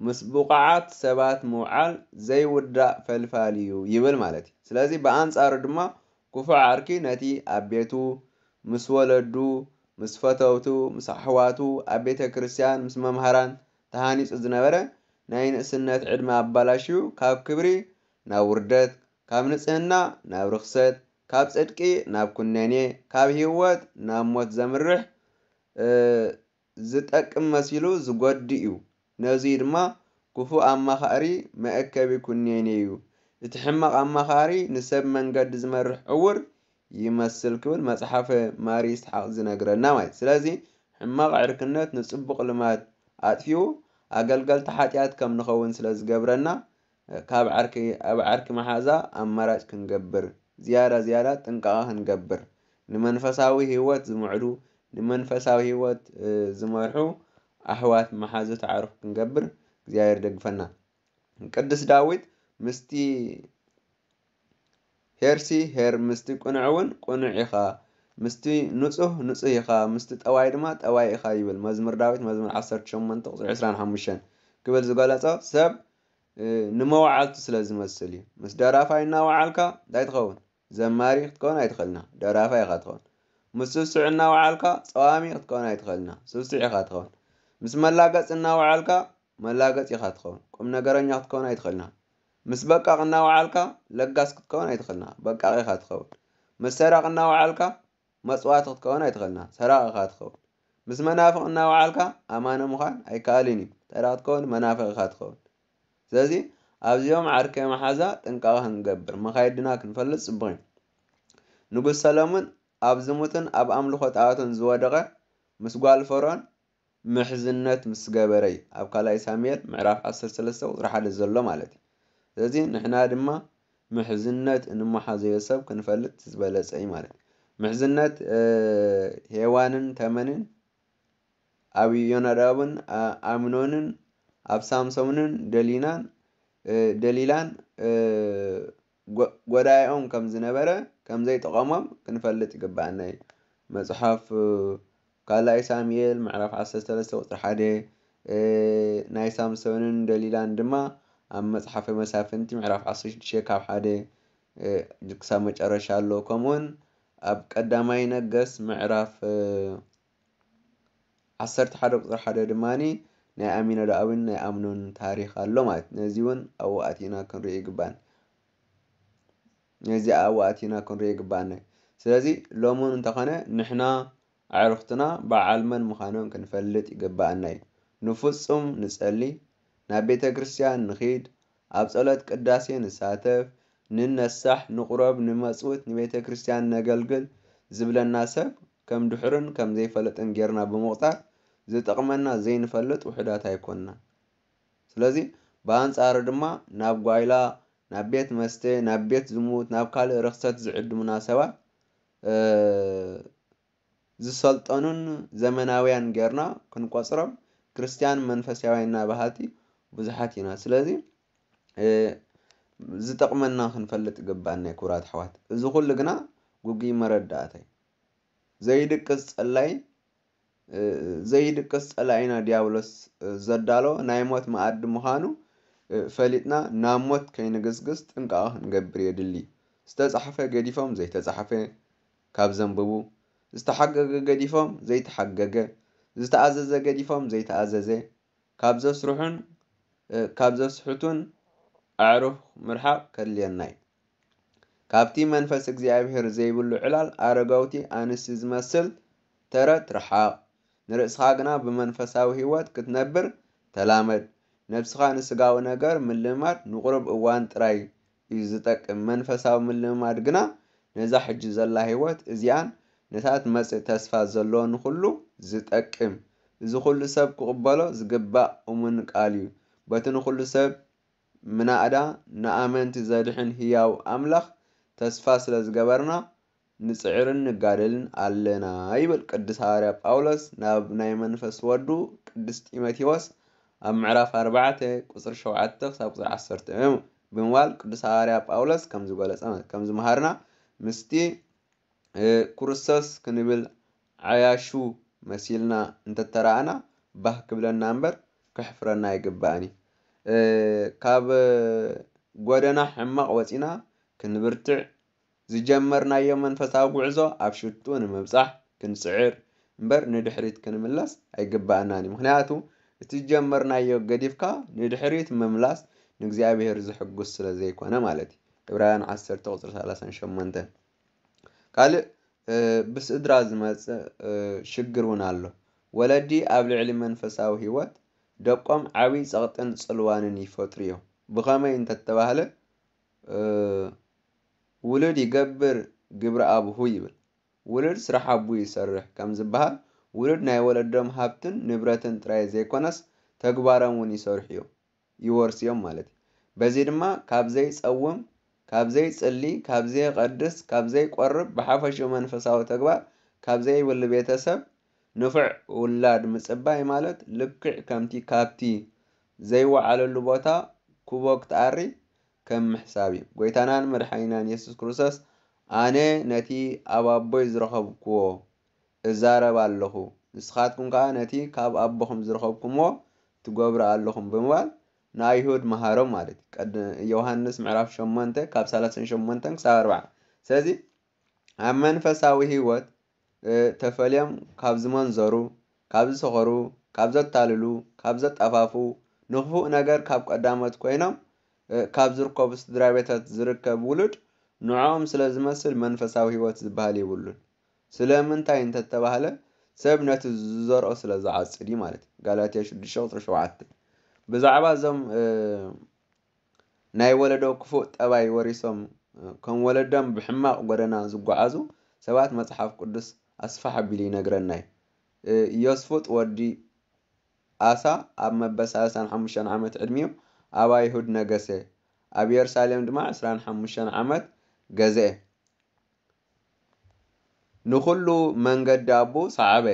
S2: ምስ ብቑዓት ሰባት ምውዓል ዘይውዳእ ፈልፋሊ እዩ ይብል ማለት እዩ፡፡ ስለዚ ብኣንፃሩ ድማ ክፉዕ ዓርኪ ነቲ ኣብ ቤቱ፣ ምስ ወለዱ፣ ምስ ፈተውቱ፣ ምስ ኣሕዋቱ፣ ኣብ ቤተ ክርስቲያን ምስ መምሃራን ተሃኒፁ ዝነበረ ናይ ንእስነት ዕድመ ኣባላሽዩ ካብ ክብሪ ናብ ውርደት ካብ ንፅህና ናብ ርክሰት ካብ ፅድቂ ናብ ኩነኔ ካብ ሂወት ናብ ሞት ዘምርሕ ዝጠቅም መሲሉ ዝጎዲ እዩ ነዚ ድማ ክፉ ኣማኻሪ መአከቢ ኩነኔ እዩ እቲ ሕማቕ ኣማኻሪ ንሰብ መንገዲ ዝመርሕ ዕውር ይመስል ክብል መፅሓፈ ማሪ ስሓቅ ዝነግረና ማለት ስለዚ ሕማቕ ዕርክነት ንፅቡቅ ልማት ኣጥፊኡ ኣገልገልቲ ሓጢኣት ከም ንኸውን ስለ ዝገብረና ካብ ዓርኪ ኣብ ዓርኪ መሓዛ ኣማራጭ ክንገብር ዝያዳ ዝያዳ ጥንቃቐ ክንገብር ንመንፈሳዊ ህይወት ዝምዕዱ ንመንፈሳዊ ሂወት ዝመርሑ ኣሕዋት መሓዙ ተዓርፍ ክንገብር እግዚኣብሔር ደግፈና ቅዱስ ዳዊት ምስቲ ሄርሲ ሄር ምስቲ ቁኑዕ እውን ቁኑዕ ኢኻ ምስቲ ንፁህ ንፁህ ኢኻ ምስቲ ጠዋይ ድማ ጠዋይ ኢኻ ይብል መዝሙር ዳዊት መዝሙር 18 ቁፅሪ 25 ክብል ዝገለፆ ሰብ ንመዋዓልቲ ስለ ዝመስል እዩ ምስ ደራፋይ እናዋዓልካ እንታይ ትኸውን ዘማሪ ክትከውን ኣይትኽእልና ደራፋይ ኢኻ ትኸውን ምስ ስብስዕ እናዋዓልካ ፀዋሚ ክትከውን ኣይትኽእልና ስብስዕ ኢኻ ትኸውን ምስ መላገፅ እናዋዓልካ መላገፅ ኢኻ ትኸውን ቁም ነገረኛ ክትከውን ኣይትኽእልና ምስ በቃቕ እናዋዓልካ ለጋስ ክትከውን ኣይትኽእልና በቃቕ ኢኻ ትኸውን ምስ ሰረቕ እናዋዓልካ መፅዋት ክትከውን ኣይትኽእልና ሰራቂ ኢኻ ትኸውን ምስ መናፍቕ እናባዓልካ ኣማነ ምዃን ኣይከኣልን እዩ ተራ ክትከውን መናፍቕ ኢኻ ትኸውን ስለዚ ኣብዚኦም ዓርከ መሓዛ ጥንቃቐ ክንገብር መኻይድና ክንፈልጥ ፅቡቅ እዩ ንጉስ ሰሎሙን ኣብ ዝሙትን ኣብ ኣምልኮ ጣዖትን ዝወደቐ ምስ ጓል ፈሮን ምሕዝነት ምስ ገበረ እዩ ኣብ ካልኣይ ሳሙኤል ምዕራፍ 13 ቁጥሪ ሓደ ዘሎ ማለት እዩ ስለዚ ንሕና ድማ ምሕዝነት እንመሓዘዮ ሰብ ክንፈልጥ ዝበለፀ እዩ ማለት እዩ ምሕዝነት ሄዋንን ተመንን ኣብ ዮናዳብን ኣምኖንን ኣብ ሳምሶምንን ደሊናን ደሊላን ጎዳኦም ከም ዝነበረ ከም ዘይጠቐሞም ክንፈልጥ ይግባአና እዩ መፅሓፍ ካልኣይ ሳሙኤል ምዕራፍ 13 ቁፅሪ ሓደ ናይ ሳምሶንን ደሊላን ድማ ኣብ መፅሓፈ መሳፍንቲ ምዕራፍ 16 ካብ ሓደ ክሳብ መጨረሻ ኣሎ ከምኡውን ኣብ ቀዳማይ ነገስ ምዕራፍ 11 ቁፅሪ ሓደ ድማ ናይ ኣሚናዳብን ናይ ኣምኖን ታሪክ ኣሎ ማለት ነዚ እውን ኣብ ኣቲና ክንሪኢ ይግባአን ነዚ ኣብ ኣቲና ክንሪኢ ይግባአን ስለዚ ሎሚ እውን እንተኾነ ንሕና ኣዕርክትና በዓል መን ምዃኖም ክንፈልጥ ይግባአና እዩ ንፍፁም ንፀሊ ናብ ቤተ ክርስትያን ንኽድ ኣብ ፀሎት ቅዳሴ ንሳተፍ ንነሳሕ ንቑረብ ንመፅውት ንቤተ ክርስቲያን ነገልግል ዝብለና ሰብ ከም ድሑርን ከም ዘይፈለጥን ጌርና ብምቑጣር ዝጠቕመና ዘይንፈልጥ ውሕዳት ኣይኮንና ስለዚ ብኣንፃሪ ድማ ናብ ጓይላ ናብ ቤት መስተ ናብ ቤት ዝሙት ናብ ካልእ ርክሰት ዝዕድሙና ሰባት ዝሰልጠኑን ዘመናውያን ጌርና ክንቆፅሮም ክርስትያን መንፈሳውያን እና ብዙሓት ኢና ስለዚ ዝጠቕመና ክንፈልጥ ይግባአና እዩ ክቡራት ኣሕዋት እዚ ኩሉ ግና ጉጉይ መረዳእታ እዩ ዘይድቅስ ፀላይ ዘይድቅስ ፀላኢና ዲያብሎስ ዘዳሎ ናይ ሞት መኣዲ ምዃኑ ፈሊጥና ናብ ሞት ከይንግስግስ ጥንቃቐ ክንገብር የድሊ ዝተፃሓፈ ገዲፎም ዘይተፃሓፈ ካብ ዘንብቡ ዝተሓገገ ገዲፎም ዘይተሓገገ ዝተኣዘዘ ገዲፎም ዘይተኣዘዘ ካብ ዘስርሑን ካብ ዘስሕቱን ኣዕሩኽ ምርሓቕ ከድልየና እዩ ካብቲ መንፈስ እግዚኣብሄር ዘይብሉ ዕላል ኣረጋውቲ ኣንስቲ ዝመስል ተረት ርሓቕ ንርእስኻ ግና ብመንፈሳዊ ህይወት ክትነብር ተላመድ ነብስኻ ንስጋዊ ነገር ምልማድ ንቑርብ እዋን ጥራይ እዩ ዝጠቅም መንፈሳዊ ምልማድ ግና ነዛ ሕጂ ዘላ ህይወት እዚኣን ነታት መፅእ ተስፋ ዘለዎ ንኩሉ ዝጠቅም እዚ ኩሉ ሰብ ክቕበሎ ዝግባእ እሙን ቃል እዩ በቲ ንኩሉ ሰብ ምናእዳ ንኣመንቲ ዘድሕን ህያው ኣምላኽ ተስፋ ስለ ዝገበርና ንፅዕርን ንጋደልን ኣለና ይብል ቅዱስ ሃዋርያ ጳውሎስ ናብ ናይ መንፈስ ወዱ ቅዱስ ጢሞቴዎስ ኣብ ምዕራፍ 4 ቁፅሪ 7 ክሳብ ቁፅሪ 10 እዮም ብምባል ቅዱስ ሃዋርያ ጳውሎስ ከም ዝገለፀ ከም ዝምሃርና ምስቲ ክርስቶስ ክንብል ዓያሹ መሲልና እንተተረኣና ባህ ክብለና እምበር ክሕፍረና ይግባእን እዩ ካብ ጎደና ሕማቕ ወፂና ክንብርትዕ ዝጀመርናዮ መንፈሳዊ ጉዕዞ ኣብ ሽጡ ንምብፃሕ ክንፅዕር እምበር ንድሕሪት ክንምለስ ኣይግባእናን እዩ ምክንያቱ እቲ ጀመርናዮ ገዲፍካ ንድሕሪት ምምላስ ንእግዚኣብሄር ዝሕጉስ ስለ ዘይኮነ ማለት እዩ ዕብራውያን 1 ቁፅሪ 38 ካልእ ብስእድራ ዝመፅእ ሽግር እውን ኣሎ ወለዲ ኣብ ልዕሊ መንፈሳዊ ሂወት ደቆም ዓብዪ ፀቕጥን ፅልዋንን ይፈጥሩ እዮም ብኸመይ እንተተባህለ ውሉድ ይገብር ግብሪ ኣብሁ ይብል ውሉድ ስራሕ ኣቡ ይሰርሕ ከም ዝበሃል ውሉድ ናይ ወለዶም ሃብትን ንብረትን ጥራይ ዘይኮነስ ተግባሮም እውን ይሰርሑ እዮም ይወርስ እዮም ማለት እዩ በዚ ድማ ካብ ዘይፀውም ካብ ዘይፅሊ ካብ ዘየቐድስ ካብ ዘይቆርብ ብሓፈሽኡ መንፈሳዊ ተግባር ካብ ዘይብሉ ቤተሰብ ንፉዕ ውላድ ምፅባይ ማለት ልክዕ ከምቲ ካብቲ ዘይወዓለሉ ቦታ ክቦ ክትኣሪ ከም ምሕሳብ እዩ ጎይታናን መድሓኒናን የሱስ ክርስቶስ ኣነ ነቲ ኣብ ኣቦይ ዝረኸብክዎ እዛረብ ኣለኹ ንስኻትኩም ከዓ ነቲ ካብ ኣቦኹም ዝረኸብኩምዎ ትገብሩ ኣለኹም ብምባል ንኣይሁድ መሃሮም ማለት እዩ ዮሃንስ ምዕራፍ 8 ካብ 38 ክሳብ 40 ስለዚ ኣብ መንፈሳዊ ሂወት ተፈልዮም ካብ ዝመንዘሩ ካብ ዝሰኸሩ ካብ ዘታልሉ ካብ ዘጠፋፉ ንኽፉእ ነገር ካብ ቀዳሞት ኮይኖም ካብ ዝርከቡ ስድራ ቤታት ዝርከብ ውሉድ ንዕኦም ስለ ዝመስል መንፈሳዊ ሂወት ዝበሃል ይብሉን ስለምንታይ እንተተባህለ ሰብ ነቲ ዝዘርኦ ስለ ዝዓፅድ እዩ ማለት እዩ ጋላትያ 6 7 ብዛዕባ እዞም ናይ ወለዶ ክፉእ ጠባይ ወሪሶም ከም ወለዶም ብሕማቕ ጎደና ዝጓዓዙ ሰባት መፅሓፍ ቅዱስ አስፋሕ ቢል ይነግረናይ ዮስፉጥ ወዲ ኣሳ ኣብ መበል 35 ዓመት ዕድሚኡ ኣብ ኣይሁድ ነገሰ ኣብ የሩሳሌም ድማ 25 ዓመት ገዘአ ንኩሉ መንገዲ ኣቦ ሰዓበ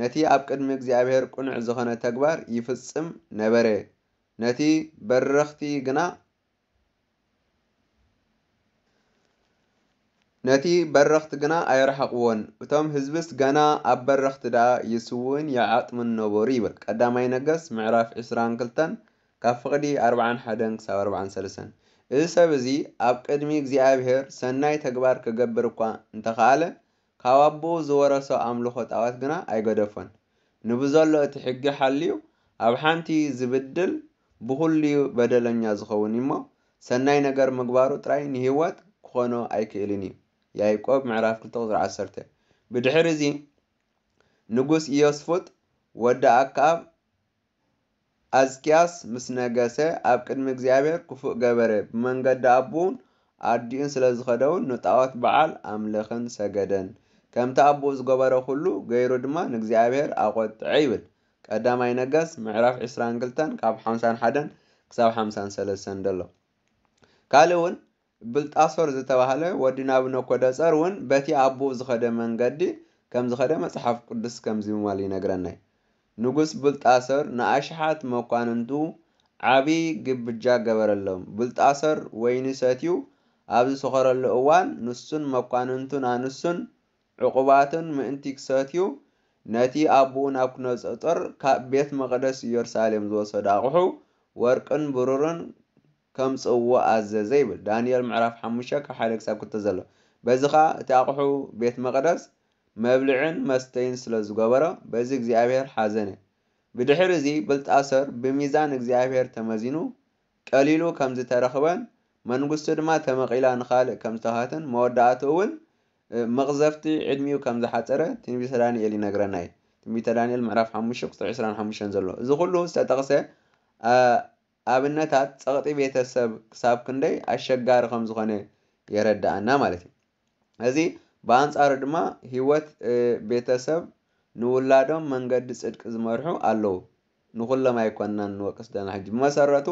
S2: ነቲ ኣብ ቅድሚ እግዚኣብሄር ቁኑዕ ዝኾነ ተግባር ይፍፅም ነበረ ነቲ በረኽቲ ግና ነቲ በረኽቲ ግና ኣይረሓቕዎን እቶም ህዝብስ ገና ኣብ በረኽቲ ደኣ ይስውን ይዓጥምን ነበሩ ይብል ቀዳማይ ነገስ ምዕራፍ 22 ካብ ፍቕዲ 41 ክሳብ 43 እዚ ሰብ እዚ ኣብ ቅድሚ እግዚኣብሄር ሰናይ ተግባር ክገብር እኳ እንተኸኣለ ካብ ኣቦ ዝወረሶ ኣምልኾ ጣዋት ግና ኣይገደፎን ንብዘሎ እቲ ሕጊ ሓልዩ ኣብ ሓንቲ ዝብድል ብኹልዩ በደለኛ ዝኸውን እሞ ሰናይ ነገር ምግባሩ ጥራይ ንህይወት ክኾኖ ኣይክእልን እዩ ያዕቆብ ምዕራፍ 2 ቁፅሪ 10 ብድሕሪ እዚ ንጉስ ኢዮስፉጥ ወዲ ኣካብ ኣዝቅያስ ምስ ነገሰ ኣብ ቅድሚ እግዚኣብሔር ክፉእ ገበረ ብመንገዲ ኣቦኡን ኣዲኡን ስለ ዝኸደውን ንጣዖት በዓል ኣምልኽን ሰገደን ከምቲ ኣቦኡ ዝገበረ ኩሉ ገይሩ ድማ ንእግዚኣብሔር ኣቆጥዐ ይብል ቀዳማይ ነገስ ምዕራፍ 22 ካብ 51 ክሳብ 53 ደሎ ካልእ እውን ብልጣሶር ዝተባህለ ወዲ ናብ ነኮደፀር እውን በቲ ኣቦ ዝኸደ መንገዲ ከም ዝኸደ መፅሓፍ ቅዱስ ከምዚ ምባል ይነግረናይ ንጉስ ብልጣሶር ንኣሽሓት መኳንንቱ ዓብዪ ግብጃ ገበረሎም ብልጣሶር ወይኒ ሰትዩ ኣብ ዝሰኸረሉ እዋን ንሱን መኳንንቱን ኣንሱን ዕቁባትን ምእንቲ ክሰትዩ ነቲ ኣቦኡ ናብ ኩነፀጦር ካብ ቤት መቅደስ ኢየሩሳሌም ዝወሰዱ ኣቑሑ ወርቅን ብሩርን كم سووا از بل دانيال معرف حمشة كحالك ساب كنت زلو بزخا تاقحو بيت مقدس مبلعن مستين سلا قبرة بزي اكزيابير حزنه بدحر زي بلت أسر بميزان اكزيابير تمزينو قليلو كم زي ترخبن منقصت دما تمقيلا نخال كم تهاتن مودعاتو ون مغزفتي عدميو كم زحاتره تنبي سلاني يلي نقرناي تنبي تلاني المعرف حمشة قصة عسران حمشة زلو زخلو ستقسي ኣብነታት ፀቕጢ ቤተሰብ ክሳብ ክንደይ ኣሸጋሪ ከም ዝኾነ የረዳእና ማለት እዩ እዚ ብኣንፃሩ ድማ ሂወት ቤተሰብ ንውላዶም መንገዲ ፅድቂ ዝመርሑ ኣለው ንኩሎም ኣይኮንናን ንወቅስ ደና ሕጂ ብመሰረቱ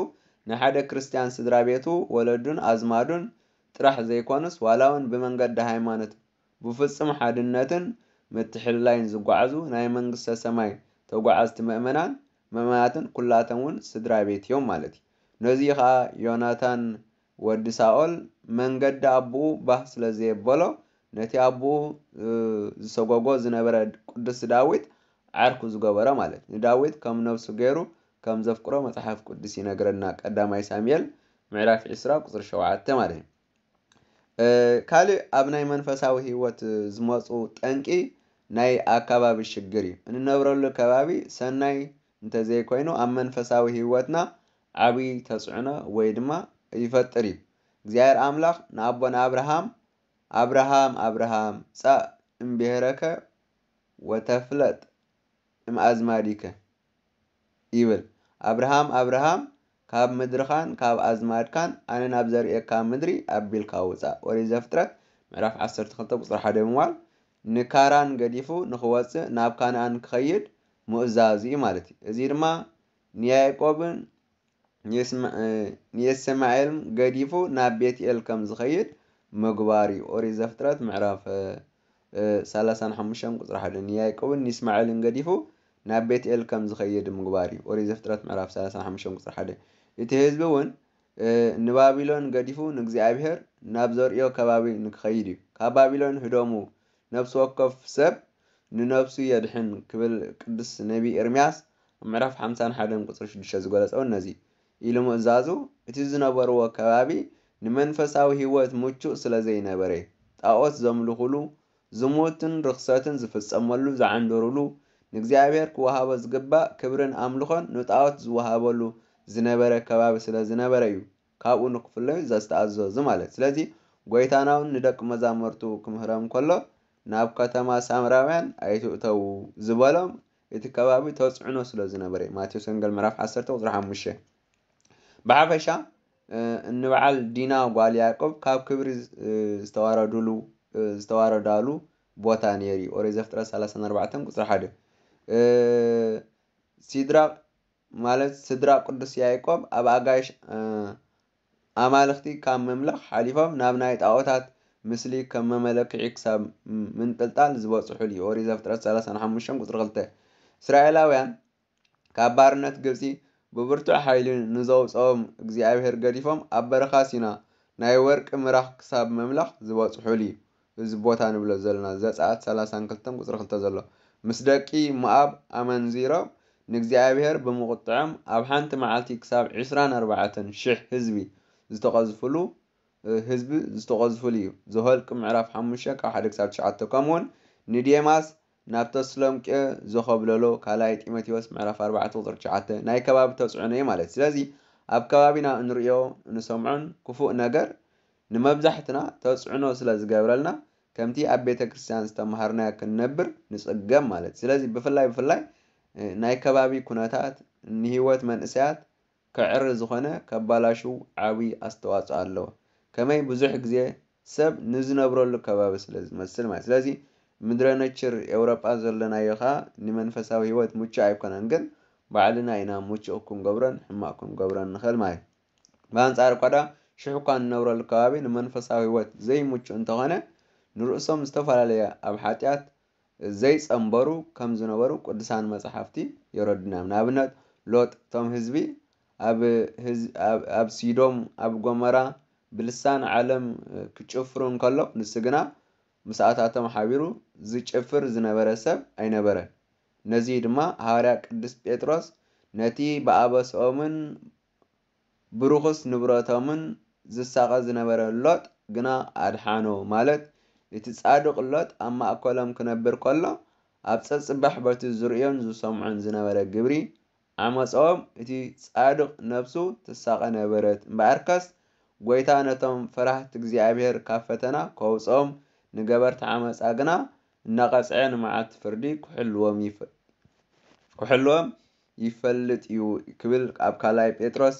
S2: ንሓደ ክርስትያን ስድራ ቤቱ ወለዱን ኣዝማዱን ጥራሕ ዘይኮኑስ ዋላ እውን ብመንገዲ ሃይማኖት ብፍፁም ሓድነትን ምትሕልላይን ዝጓዓዙ ናይ መንግስተ ሰማይ ተጓዓዝቲ ምእመናን መማያትን ኩላተሙን ስድራ ቤት እዮም ማለት እዩ ነዚ ከዓ ዮናታን ወዲ ሳኦል መንገዲ ኣቦኡ ባህ ስለ ዘየበሎ ነቲ ኣቦኡ ዝሰጎጎ ዝነበረ ቅዱስ ዳዊት ዓርኩ ዝገበረ ማለት እዩ ንዳዊት ከም ነብሱ ገይሩ ከም ዘፍቅሮ መፅሓፍ ቅዱስ ይነግረና ቀዳማይ ሳሙኤል ምዕራፍ 20 ቁፅሪ 7 ማለት እዩ ካልእ ኣብ ናይ መንፈሳዊ ሂወት ዝመፁ ጠንቂ ናይ ኣከባቢ ሽግር እዩ እንነብረሉ ከባቢ ሰናይ እንተዘይኮይኑ ኣብ መንፈሳዊ ህይወትና ዓብዪ ተፅዕኖ ወይ ድማ ይፈጥር እዩ እግዚኣብሔር ኣምላኽ ንኣቦና ኣብርሃም ኣብርሃም ኣብርሃም ጻእ እምብሄረከ ወተፍለጥ እምኣዝማዲከ ይብል ኣብርሃም ኣብርሃም ካብ ምድርኻን ካብ ኣዝማድካን ኣነ ናብ ዘርእየካ ምድሪ ኣቢልካ ውፃእ ኦሪት ዘፍጥረት ምዕራፍ 12 ቁፅሪ 1 ምዋል ንካራን ገዲፉ ንክወፅእ ናብ ካነኣን ክኸይድ ምእዛዝ እዩ ማለት እዩ እዚ ድማ ንያዕቆብን ንየስማኤልን ገዲፉ ናብ ቤትኤል ከም ዝኸይድ ምግባር እዩ ኦሪ ዘፍጥረት ምዕራፍ 35 ቁፅሪ ሓደ ንያዕቆብን ንእስማኤልን ገዲፉ ናብ ቤትኤል ከም ዝኸይድ ምግባር እዩ ኦሪ ዘፍጥረት ምዕራፍ 35 ቁፅሪ ሓደ እቲ ህዝቢ እውን ንባቢሎን ገዲፉ ንእግዚኣብሄር ናብ ዘርዮ ከባቢ ንክኸይድ እዩ ካብ ባቢሎን ህዶሙ ነብሲ ወከፍ ሰብ ንነብሱ የድሕን ክብል ቅዱስ ነቢ ኤርምያስ ምዕራፍ 51 ቁፅሪ 6 ዝገለፀው እነዚ ኢሉ ምእዛዙ እቲ ዝነበርዎ ከባቢ ንመንፈሳዊ ህይወት ምቹእ ስለ ዘይነበረ ጣዖት ዘምልኽሉ ዝሙትን ርክሰትን ዝፍፀመሉ ዝዓንደሩሉ ንእግዚኣብሔር ክወሃቦ ዝግባእ ክብርን ኣምልኾን ንጣዖት ዝወሃበሉ ዝነበረ ከባቢ ስለ ዝነበረ እዩ ካብኡ ንክፍለዩ ዘስተኣዘዙ ማለት ስለዚ ጎይታናውን ንደቂ መዛመርቱ ክምህረም ከሎ ናብ ከተማ ሳምራውያን ኣይትእተዉ ዝበሎም እቲ ከባቢ ተፅዕኖ ስለ ዝነበረ ማቴዎስ ወንጌል ምዕራፍ 1 ቁፅሪ ሓሙሽ ብሓፈሻ ንበዓል ዲና ጓል ያዕቆብ ካብ ክብሪ ዝተዋረዱሉ ዝተዋረዳሉ ቦታ ነይሩ እዩ ኦሪት ዘፍጥረት 34 ቁፅሪ ሓደ ሲድራ ማለት ስድራ ቅዱስ ያዕቆብ ኣብ ኣጋይሽ ኣማልኽቲ ካብ ምምላኽ ሓሊፎም ናብ ናይ ጣዖታት ምስሊ ከም መመለክዒ ክሳብ ምንጥልጣል ዝበፅሑሉ እዩ ኦሪ ዘፍጥረት 35 ቁፅሪ 2 እስራኤላውያን ካብ ባርነት ግብፂ ብብርቱዕ ሓይሊ ንዘውፀኦም እግዚኣብሄር ገዲፎም ኣብ በረኻ ሲና ናይ ወርቂ ምራኽ ክሳብ ምምላኽ ዝበፅሑሉ እዩ እዚ ቦታ ንብሎ ዘለና ዘፃኣት 32 ቁፅሪ 2 ዘሎ ምስ ደቂ ሞኣብ ኣመንዚሮም ንእግዚኣብሄር ብምቁጥዖም ኣብ ሓንቲ መዓልቲ ክሳብ 24,000 ህዝቢ ዝተቐዝፍሉ ህዝቢ ዝተቐዝፉሉ እዩ ዘኸልቂ ምዕራፍ 5 ካብ 1 ክሳብ 9 ከምኡውን ንዴማስ ናብ ተስሎንቄ ዘኸብለሎ ካልኣይ ጢሞቴዎስ ምዕራፍ 4 ቁጥሪ 9 ናይ ከባቢ ተፅዕኖ እዩ ማለት ስለዚ ኣብ ከባቢና እንሪኦ ንሰምዖን ክፉእ ነገር ንመብዛሕትና ተፅዕኖ ስለ ዝገብረልና ከምቲ ኣብ ቤተ ክርስትያን ዝተምሃርናዮ ክንነብር ንፅገም ማለት ስለዚ ብፍላይ ብፍላይ ናይ ከባቢ ኩነታት ንሂወት መንእሰያት ክዕሪ ዝኾነ ከባላሹ ዓብዪ ኣስተዋፅኦ ኣለዎ ከመይ ብዙሕ ግዜ ሰብ ንዝነብረሉ ከባቢ ስለ ዝመስል ማለት ስለዚ ምድረ ነችር ኤውሮጳ ዘለናዮ ከዓ ንመንፈሳዊ ሂወት ምቹእ ኣይኮነን ግን ባዕልና ኢና ሙቹእ ክንገብሮን ሕማቅ ክንገብሮን ንኽእል ማለት እዩ ብኣንፃር ኳዳ ሽሕ እኳ ንነብረሉ ከባቢ ንመንፈሳዊ ሂወት ዘይምቹእ እንተኾነ ንርእሶም ዝተፈላለየ ኣብ ሓጢኣት ዘይፀንበሩ ከም ዝነበሩ ቅዱሳን መፅሓፍቲ የረድናዮም ንኣብነት ሎጥ እቶም ህዝቢ ኣብ ሲዶም ኣብ ጎመራ ብልሳን ዓለም ክጭፍሩ እንከሎ ንስ ግና ምስኣታቶም ሓቢሩ ዝጭፍር ዝነበረ ሰብ ኣይነበረን ነዚ ድማ ሃዋርያ ቅዱስ ጴጥሮስ ነቲ ብኣበሶኦምን ብርኩስ ንብረቶምን ዝሳቀ ዝነበረ ሎጥ ግና ኣድሓኖ ማለት እቲ ጻድቕ ሎጥ ኣብ ማእከሎም ክነብር ከሎ ኣብ ፀፅባሕ በቲ ዝርዮን ዝሰምዖን ዝነበረ ግብሪ ዓመፀኦም እቲ ጻድቕ ነብሱ ትሳቀ ነበረት እምበኣርካስ ጎይታ ነቶም ፍራህቲ እግዚኣብሔር ካብ ፈተና ከውፅኦም ንገበርቲ ዓመፃ ግና እናቐፅዐ ንመዓልቲ ፍርዲ ክሕልዎም ይፈልጥ እዩ ክብል ኣብ ካልኣይ ጴጥሮስ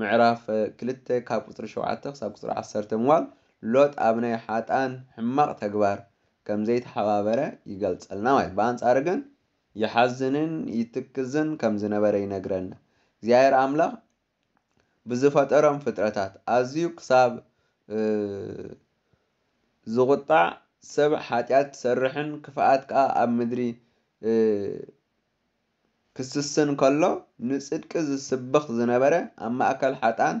S2: ምዕራፍ 2 ካብ ቁፅሪ 7 ክሳብ ቁፅሪ 10 ምዋል ሎጥ ኣብ ናይ ሓጣን ሕማቕ ተግባር ከም ዘይተሓባበረ ይገልፀልና ማለት ብኣንፃር ግን ይሓዝንን ይትክዝን ከም ዝነበረ ይነግረና እግዚኣብሔር ኣምላኽ ብዝፈጠሮም ፍጥረታት ኣዝዩ ክሳብ ዝቁጣዕ ሰብ ሓጢኣት ትሰርሕን ክፍኣት ከዓ ኣብ ምድሪ ክስስን ከሎ ንፅድቂ ዝስብኽ ዝነበረ ኣብ ማእከል ሓጣን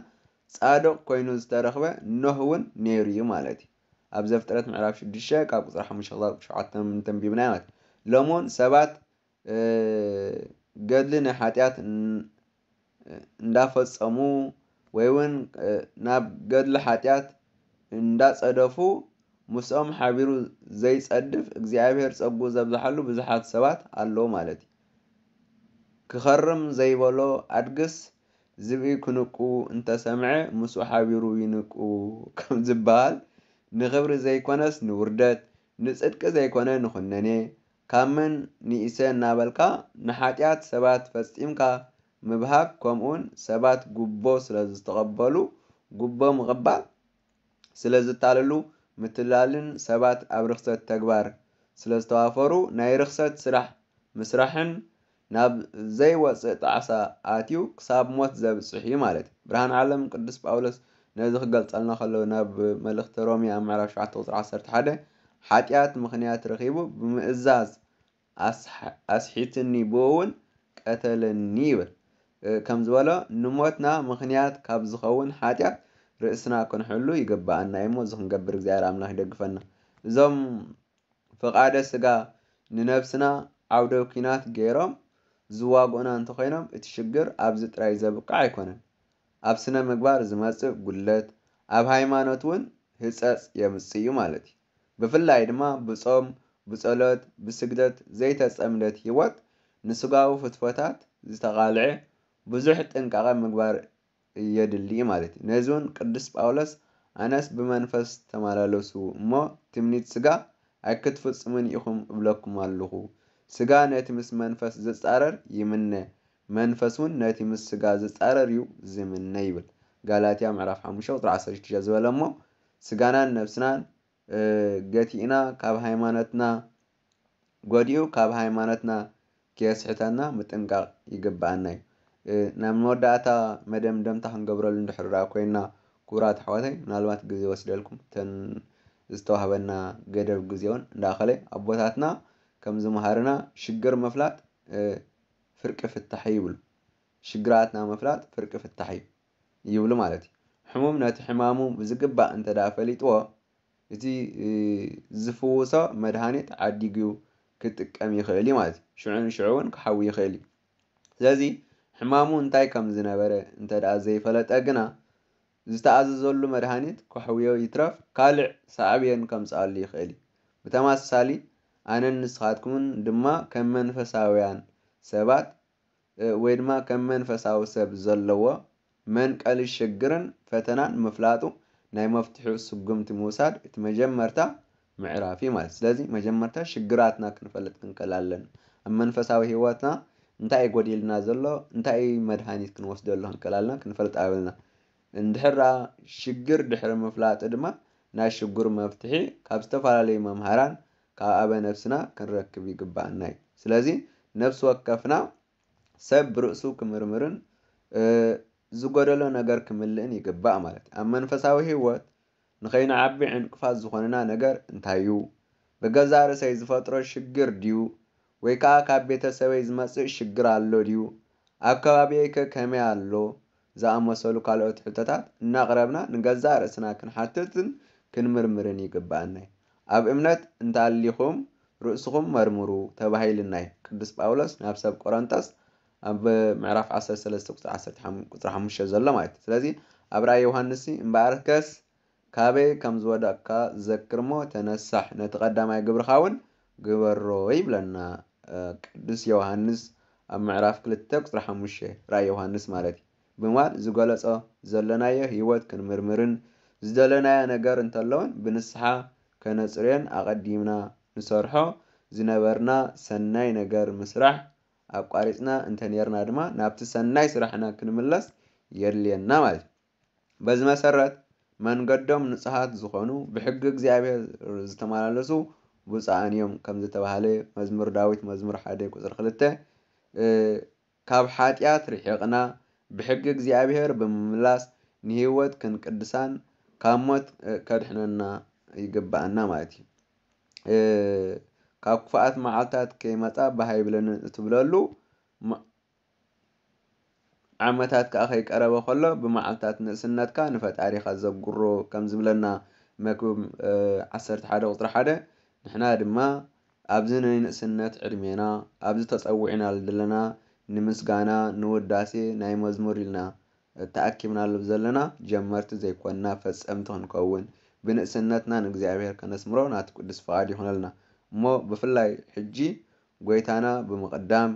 S2: ፃድቅ ኮይኑ ዝተረክበ ኖህእውን ነይሩ እዩ ማለት እዩ ኣብዘ ፍጥረት ምዕራፍ 6ዱሽተ ካብ ቁፅሪ ሓሙ ክብ ሸ ምንቢብና ማለት እዩ ሎም ውን ሰባት ገድሊ ና ሓጢኣት እንዳፈጸሙ እውን ናብ ገድሊ ሓጢኣት እንዳፀደፉ ምስኦም ሓቢሩ ዘይፀድፍ እግዚኣብሄር ፀጉ ዘብዝሓሉ ብዙሓት ሰባት ኣለዉ ማለት እዩ ክኸርም ዘይበሎ ኣድግስ ዝብኢ ክንቁ እንተሰምዐ ምስኡ ሓቢሩ ይንቁ ከም ዝበሃል ንክብሪ ዘይኮነስ ንውርደት ንፅድቂ ዘይኮነ ካብ ካምን ንእሰ እናበልካ ንሓጢኣት ሰባት ፈፂምካ ምብሃብ ከምኡውን ሰባት ጉቦ ስለ ዝተቐበሉ ጉቦ ምቕባእ ስለዝታልሉ ምትላልን ሰባት ኣብ ርክሰት ተግባር ስለዝተዋፈሩ ናይ ርክሰት ስራሕ ምስራሕን ናብ ዘይወፅእ ጣዕሳ ኣትዩ ክሳብ ሞት ዘብፅሕ እዩ ማለት እዩ ብርሃን ዓለም ቅዱስ ጳውሎስ ነዚ ክገልፀልና ከለዉ ናብ መልእኽቲ ሮምያ ኣብ ምዕራብ ሸቶ ክፅ1ሰ ሓ ሓጢኣት ምክንያት ረኪቡ ብምእዛዝ ኣስሒትኒ ብኡ እውን ቀተለኒ ይብል ከም ዝበሎ ንሞትና ምክንያት ካብ ዝኸውን ሓጢያት ርእስና ክንሕሉ ይግባአና ሞ እዚ ክንገብር እግዚኣብሔር ኣምላኽ ይደግፈና እዞም ፍቓደ ስጋ ንነብስና ዓውደ ኩናት ገይሮም ዝዋግኡና እንተኮይኖም እቲ ሽግር ኣብዚ ጥራይ ዘብቃዕ ኣይኮነን ኣብ ስነ ምግባር ዝመፅእ ጉለት ኣብ ሃይማኖት እውን ህፀፅ የምፅ እዩ ማለት እዩ ብፍላይ ድማ ብፆም ብፀሎት ብስግደት ዘይተፀምደት ሂወት ንስጋዊ ፍትፎታት ዝተቓልዐ ብዙሕ ጥንቃቐ ምግባር የድሊ ማለት እዩ። ነዚ እውን ቅዱስ ጳውሎስ ኣነስ ብመንፈስ ተመላለሱ እሞ ትምኒት ስጋ ኣይክትፍፅሙን ኢኹም እብለኩም ኣለኹ። ስጋ ነቲ ምስ መንፈስ ዝፃረር ይምነ፣ መንፈስ እውን ነቲ ምስ ስጋ ዝፃረር እዩ ዝምነ ይብል ጋላትያ ምዕራፍ 5 ቁጥሪ 16 ዝበለ እሞ ስጋናን ነብስናን ገቲእና ካብ ሃይማኖትና ጎዲኡ ካብ ሃይማኖትና ከየስሕተና ምጥንቃቅ ይግባአና እዩ። ናብ መወዳእታ መደምደምታ ክንገብረሉ እንድሕር ደኣ ኮይና ክቡራት ኣሕዋተይ ምናልባት ግዜ ወስደልኩም እተን ዝተዋህበና ገደብ ግዜ እውን እንዳኸለ ኣቦታትና ከም ዝምሃርና ሽግር ምፍላጥ ፍርቂ ፍታሕ ይብሉ ሽግራትና ምፍላጥ ፍርቂ ፍታሕ ይብሉ ማለት እዩ ሕሙም ነቲ ሕማሙ ብዝግባእ እንተደኣ ፈሊጥዎ እቲ ዝፍውሶ መድሃኒት ዓዲግ ክጥቀም ይኽእል እዩ ማለት እዩ ሽዑ እውን ክሓዊ ይኽእል እዩ ስለዚ ሕማሙ እንታይ ከም ዝነበረ እንተ ደኣ ዘይፈለጠ ግና ዝተኣዘዘሉ መድሃኒት ክሕውዮ ይትረፍ ካልዕ ሳዕብየን ከምፅኣሉ ይኽእል እዩ ብተማሳሳሊ ኣነን ንስኻትኩምን ድማ ከም መንፈሳውያን ሰባት ወይ ድማ ከም መንፈሳዊ ሰብ ዘለዎ መንቀሊ ሽግርን ፈተናን ምፍላጡ ናይ መፍትሑ ስጉምቲ ምውሳድ እቲ መጀመርታ ምዕራፍ እዩ ማለት ስለዚ መጀመርታ ሽግራትና ክንፈልጥ ክንከል ኣለና ኣብ መንፈሳዊ ሂወትና እንታይ ጎዲልና ዘሎ እንታይ መድሃኒት ክንወስደሉ ክንክእል ኣለና ክንፈልጥ ኣለና እንድሕራ ሽግር ድሕሪ ምፍላጥ ድማ ናይ ሽጉር መፍትሒ ካብ ዝተፈላለዩ መምሃራን ካብ ኣበ ነፍስና ክንረክብ ይግባአና እዩ ስለዚ ነፍሲ ወከፍና ሰብ ብርእሱ ክምርምርን ዝጎደሎ ነገር ክምልእን ይግባእ ማለት እዩ ኣብ መንፈሳዊ ንኸይኒ ዓቢ ዕንቅፋት ዝኾነና ነገር እንታይ እዩ ብገዛ ርእሰይ ዝፈጥሮ ሽግር ድዩ ወይ ከዓ ካብ ቤተሰበይ ዝመፅእ ሽግር ኣሎ ድዩ ኣብ ከባቢየ ከ ከመይ ኣሎ ዝኣመሰሉ ካልኦት ሕቶታት እናቕረብና ንገዛእ ርእስና ክንሓትትን ክንምርምርን ይግባአና ኣብ እምነት እንተሃሊኹም ርእስኹም መርምሩ ተባሂልና እዩ ቅዱስ ጳውሎስ ናብ ሰብ ቆሮንቶስ ኣብ ምዕራፍ 13-15 ዘሎ ማለት እዩ ስለዚ ኣብ ራይ ዮሃንስ እምበኣር ከስ ካበይ ከም ዝወደቕካ ዘክር ተነሳሕ ነቲ ቐዳማይ ግብርኻ እውን ግበሮ ይብለና ቅዱስ ዮሃንስ ኣብ ምዕራፍ 2 ቁፅሪ 5 ራእይ ዮሃንስ ማለት እዩ ብምባል ዝገለፆ ዘለናዮ ሂወት ክንምርምርን ዝደለናዮ ነገር እንተለውን ብንስሓ ከነፅርዮን ኣቐዲምና ንሰርሖ ዝነበርና ሰናይ ነገር ምስራሕ ኣቋሪፅና እንተኔርና ድማ ናብቲ ሰናይ ስራሕና ክንምለስ የድልየና ማለት እዩ በዚ መሰረት መንገዶም ንፁሃት ዝኾኑ ብሕጊ እግዚኣብሔር ዝተመላለሱ ውፃእን እዮም ከም ዝተባሃለ መዝሙር ዳዊት መዝሙር ሓደ ቁፅሪ ክልተ ካብ ሓጢኣት ርሒቕና ብሕጊ እግዚኣብሄር ብምምላስ ንህይወት ክንቅድሳን ካብ ሞት ከድሕነና ይግባአና ማለት እዩ ካብ ክፉኣት መዓልታት ከይመፃ ባህ ይብለኒ እትብለሉ ዓመታት ከዓ ከይቀረበ ከሎ ብመዓልታት ንእስነትካ ንፈጣሪካ ዘጉሮ ከም ዝብለና መክብብ 11 ቁፅሪ ሓደ ንሕና ድማ ኣብዚ ናይ ንእስነት ዕድሜና ኣብዚ ተፀዊዕና ዘለና ንምስጋና ንውዳሴ ናይ መዝሙር ኢልና ተኣኪብናሉ ዘለና ጀመርቲ ዘይኮንና ፈፀምቲ ክንከውን ብንእስነትና ንእግዚኣብሔር ከነስምሮ ናቲ ቅዱስ ፍቓድ ይኹነልና እሞ ብፍላይ ሕጂ ጎይታና ብምቕዳም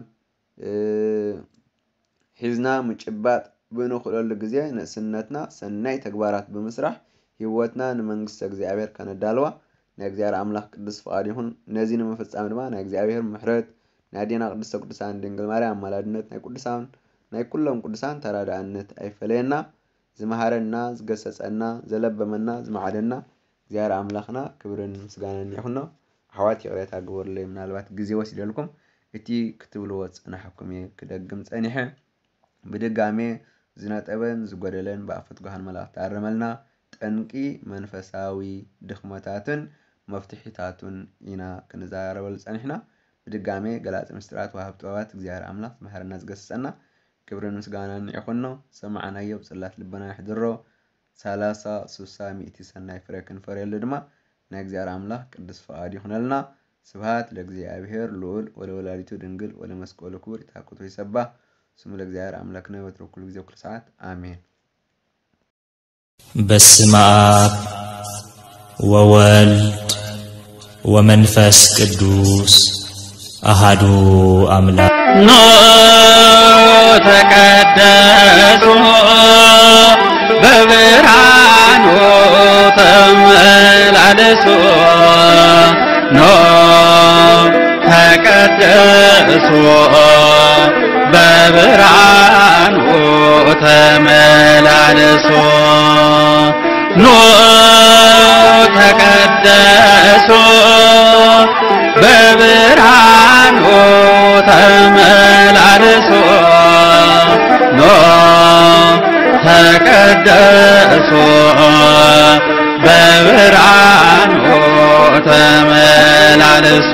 S2: ሒዝና ምጭባጥ ብንኽእለሉ ግዜ ንእስነትና ሰናይ ተግባራት ብምስራሕ ሂወትና ንመንግስቲ እግዚኣብሔር ከነዳልዋ ናይ እግዚኣብሔር ኣምላኽ ቅዱስ ፍቓድ ይኹን ነዚ ንመፈፃሚ ድማ ናይ እግዚኣብሔር ምሕረት ናይ ኣዴና ቅድስተ ቅዱሳን ድንግል ማርያም ኣማላድነት ናይ ቅዱሳን ናይ ኩሎም ቅዱሳን ተራዳእነት ኣይፈለየና ዝመሃረና ዝገሰፀና ዘለበመና ዝመዓደና እግዚኣብሔር ኣምላኽና ክብርን ምስጋናን ይኹኖ ኣሕዋት ይቕሬታ ግበርለይ ምናልባት ግዜ ወሲደልኩም እቲ ክትብልዎ ፅናሕኩም እየ ክደግም ፀኒሐ ብድጋሜ ዝነጠበን ዝጎደለን ብኣፈት ጓሃን መላእኽቲ ኣረመልና ጠንቂ መንፈሳዊ ድኽመታትን መፍትሒታቱን ኢና ክንዛረበሉ ፀኒሕና ብድጋሜ ገላፂ ምስጢራት ወሃብቲ ጥበባት እግዚኣብሔር ኣምላኽ መሃርና ዝገስፀና ክብርን ምስጋናን ይኹኖ ሰማዕናዮ ብፅላት ልበና ይሕድሮ ሳላሳ ሚእቲ ሰናይ ፍረ ክንፈርየሉ ድማ ናይ እግዚኣብሔር ኣምላኽ ቅዱስ ፍቓድ ይኹነልና ስብሃት ለእግዚኣብሔር ልዑል ወላዲቱ ድንግል ወለ መስቀሉ ክቡር ይታክቶ ይሰባ ስሙ ለእግዚኣብሔር ኣምላክ በትረ ኩሉ ግዜ ኩሉ ሰዓት ኣሜን
S1: በስመ አብ ወወልድ ወመንፈስ ቅዱስ አሃዱ አምላክ ኖ ተቀደሱ በብርሃኑ ተመላለሱ ኖ ተቀደሱ በብርሃኑ ተመላለሱ ኖ ተቀደሱ በብርሃኑ ተመላለሱ ኖ ተቀደሱ በብርሃኑ ተመላለሱ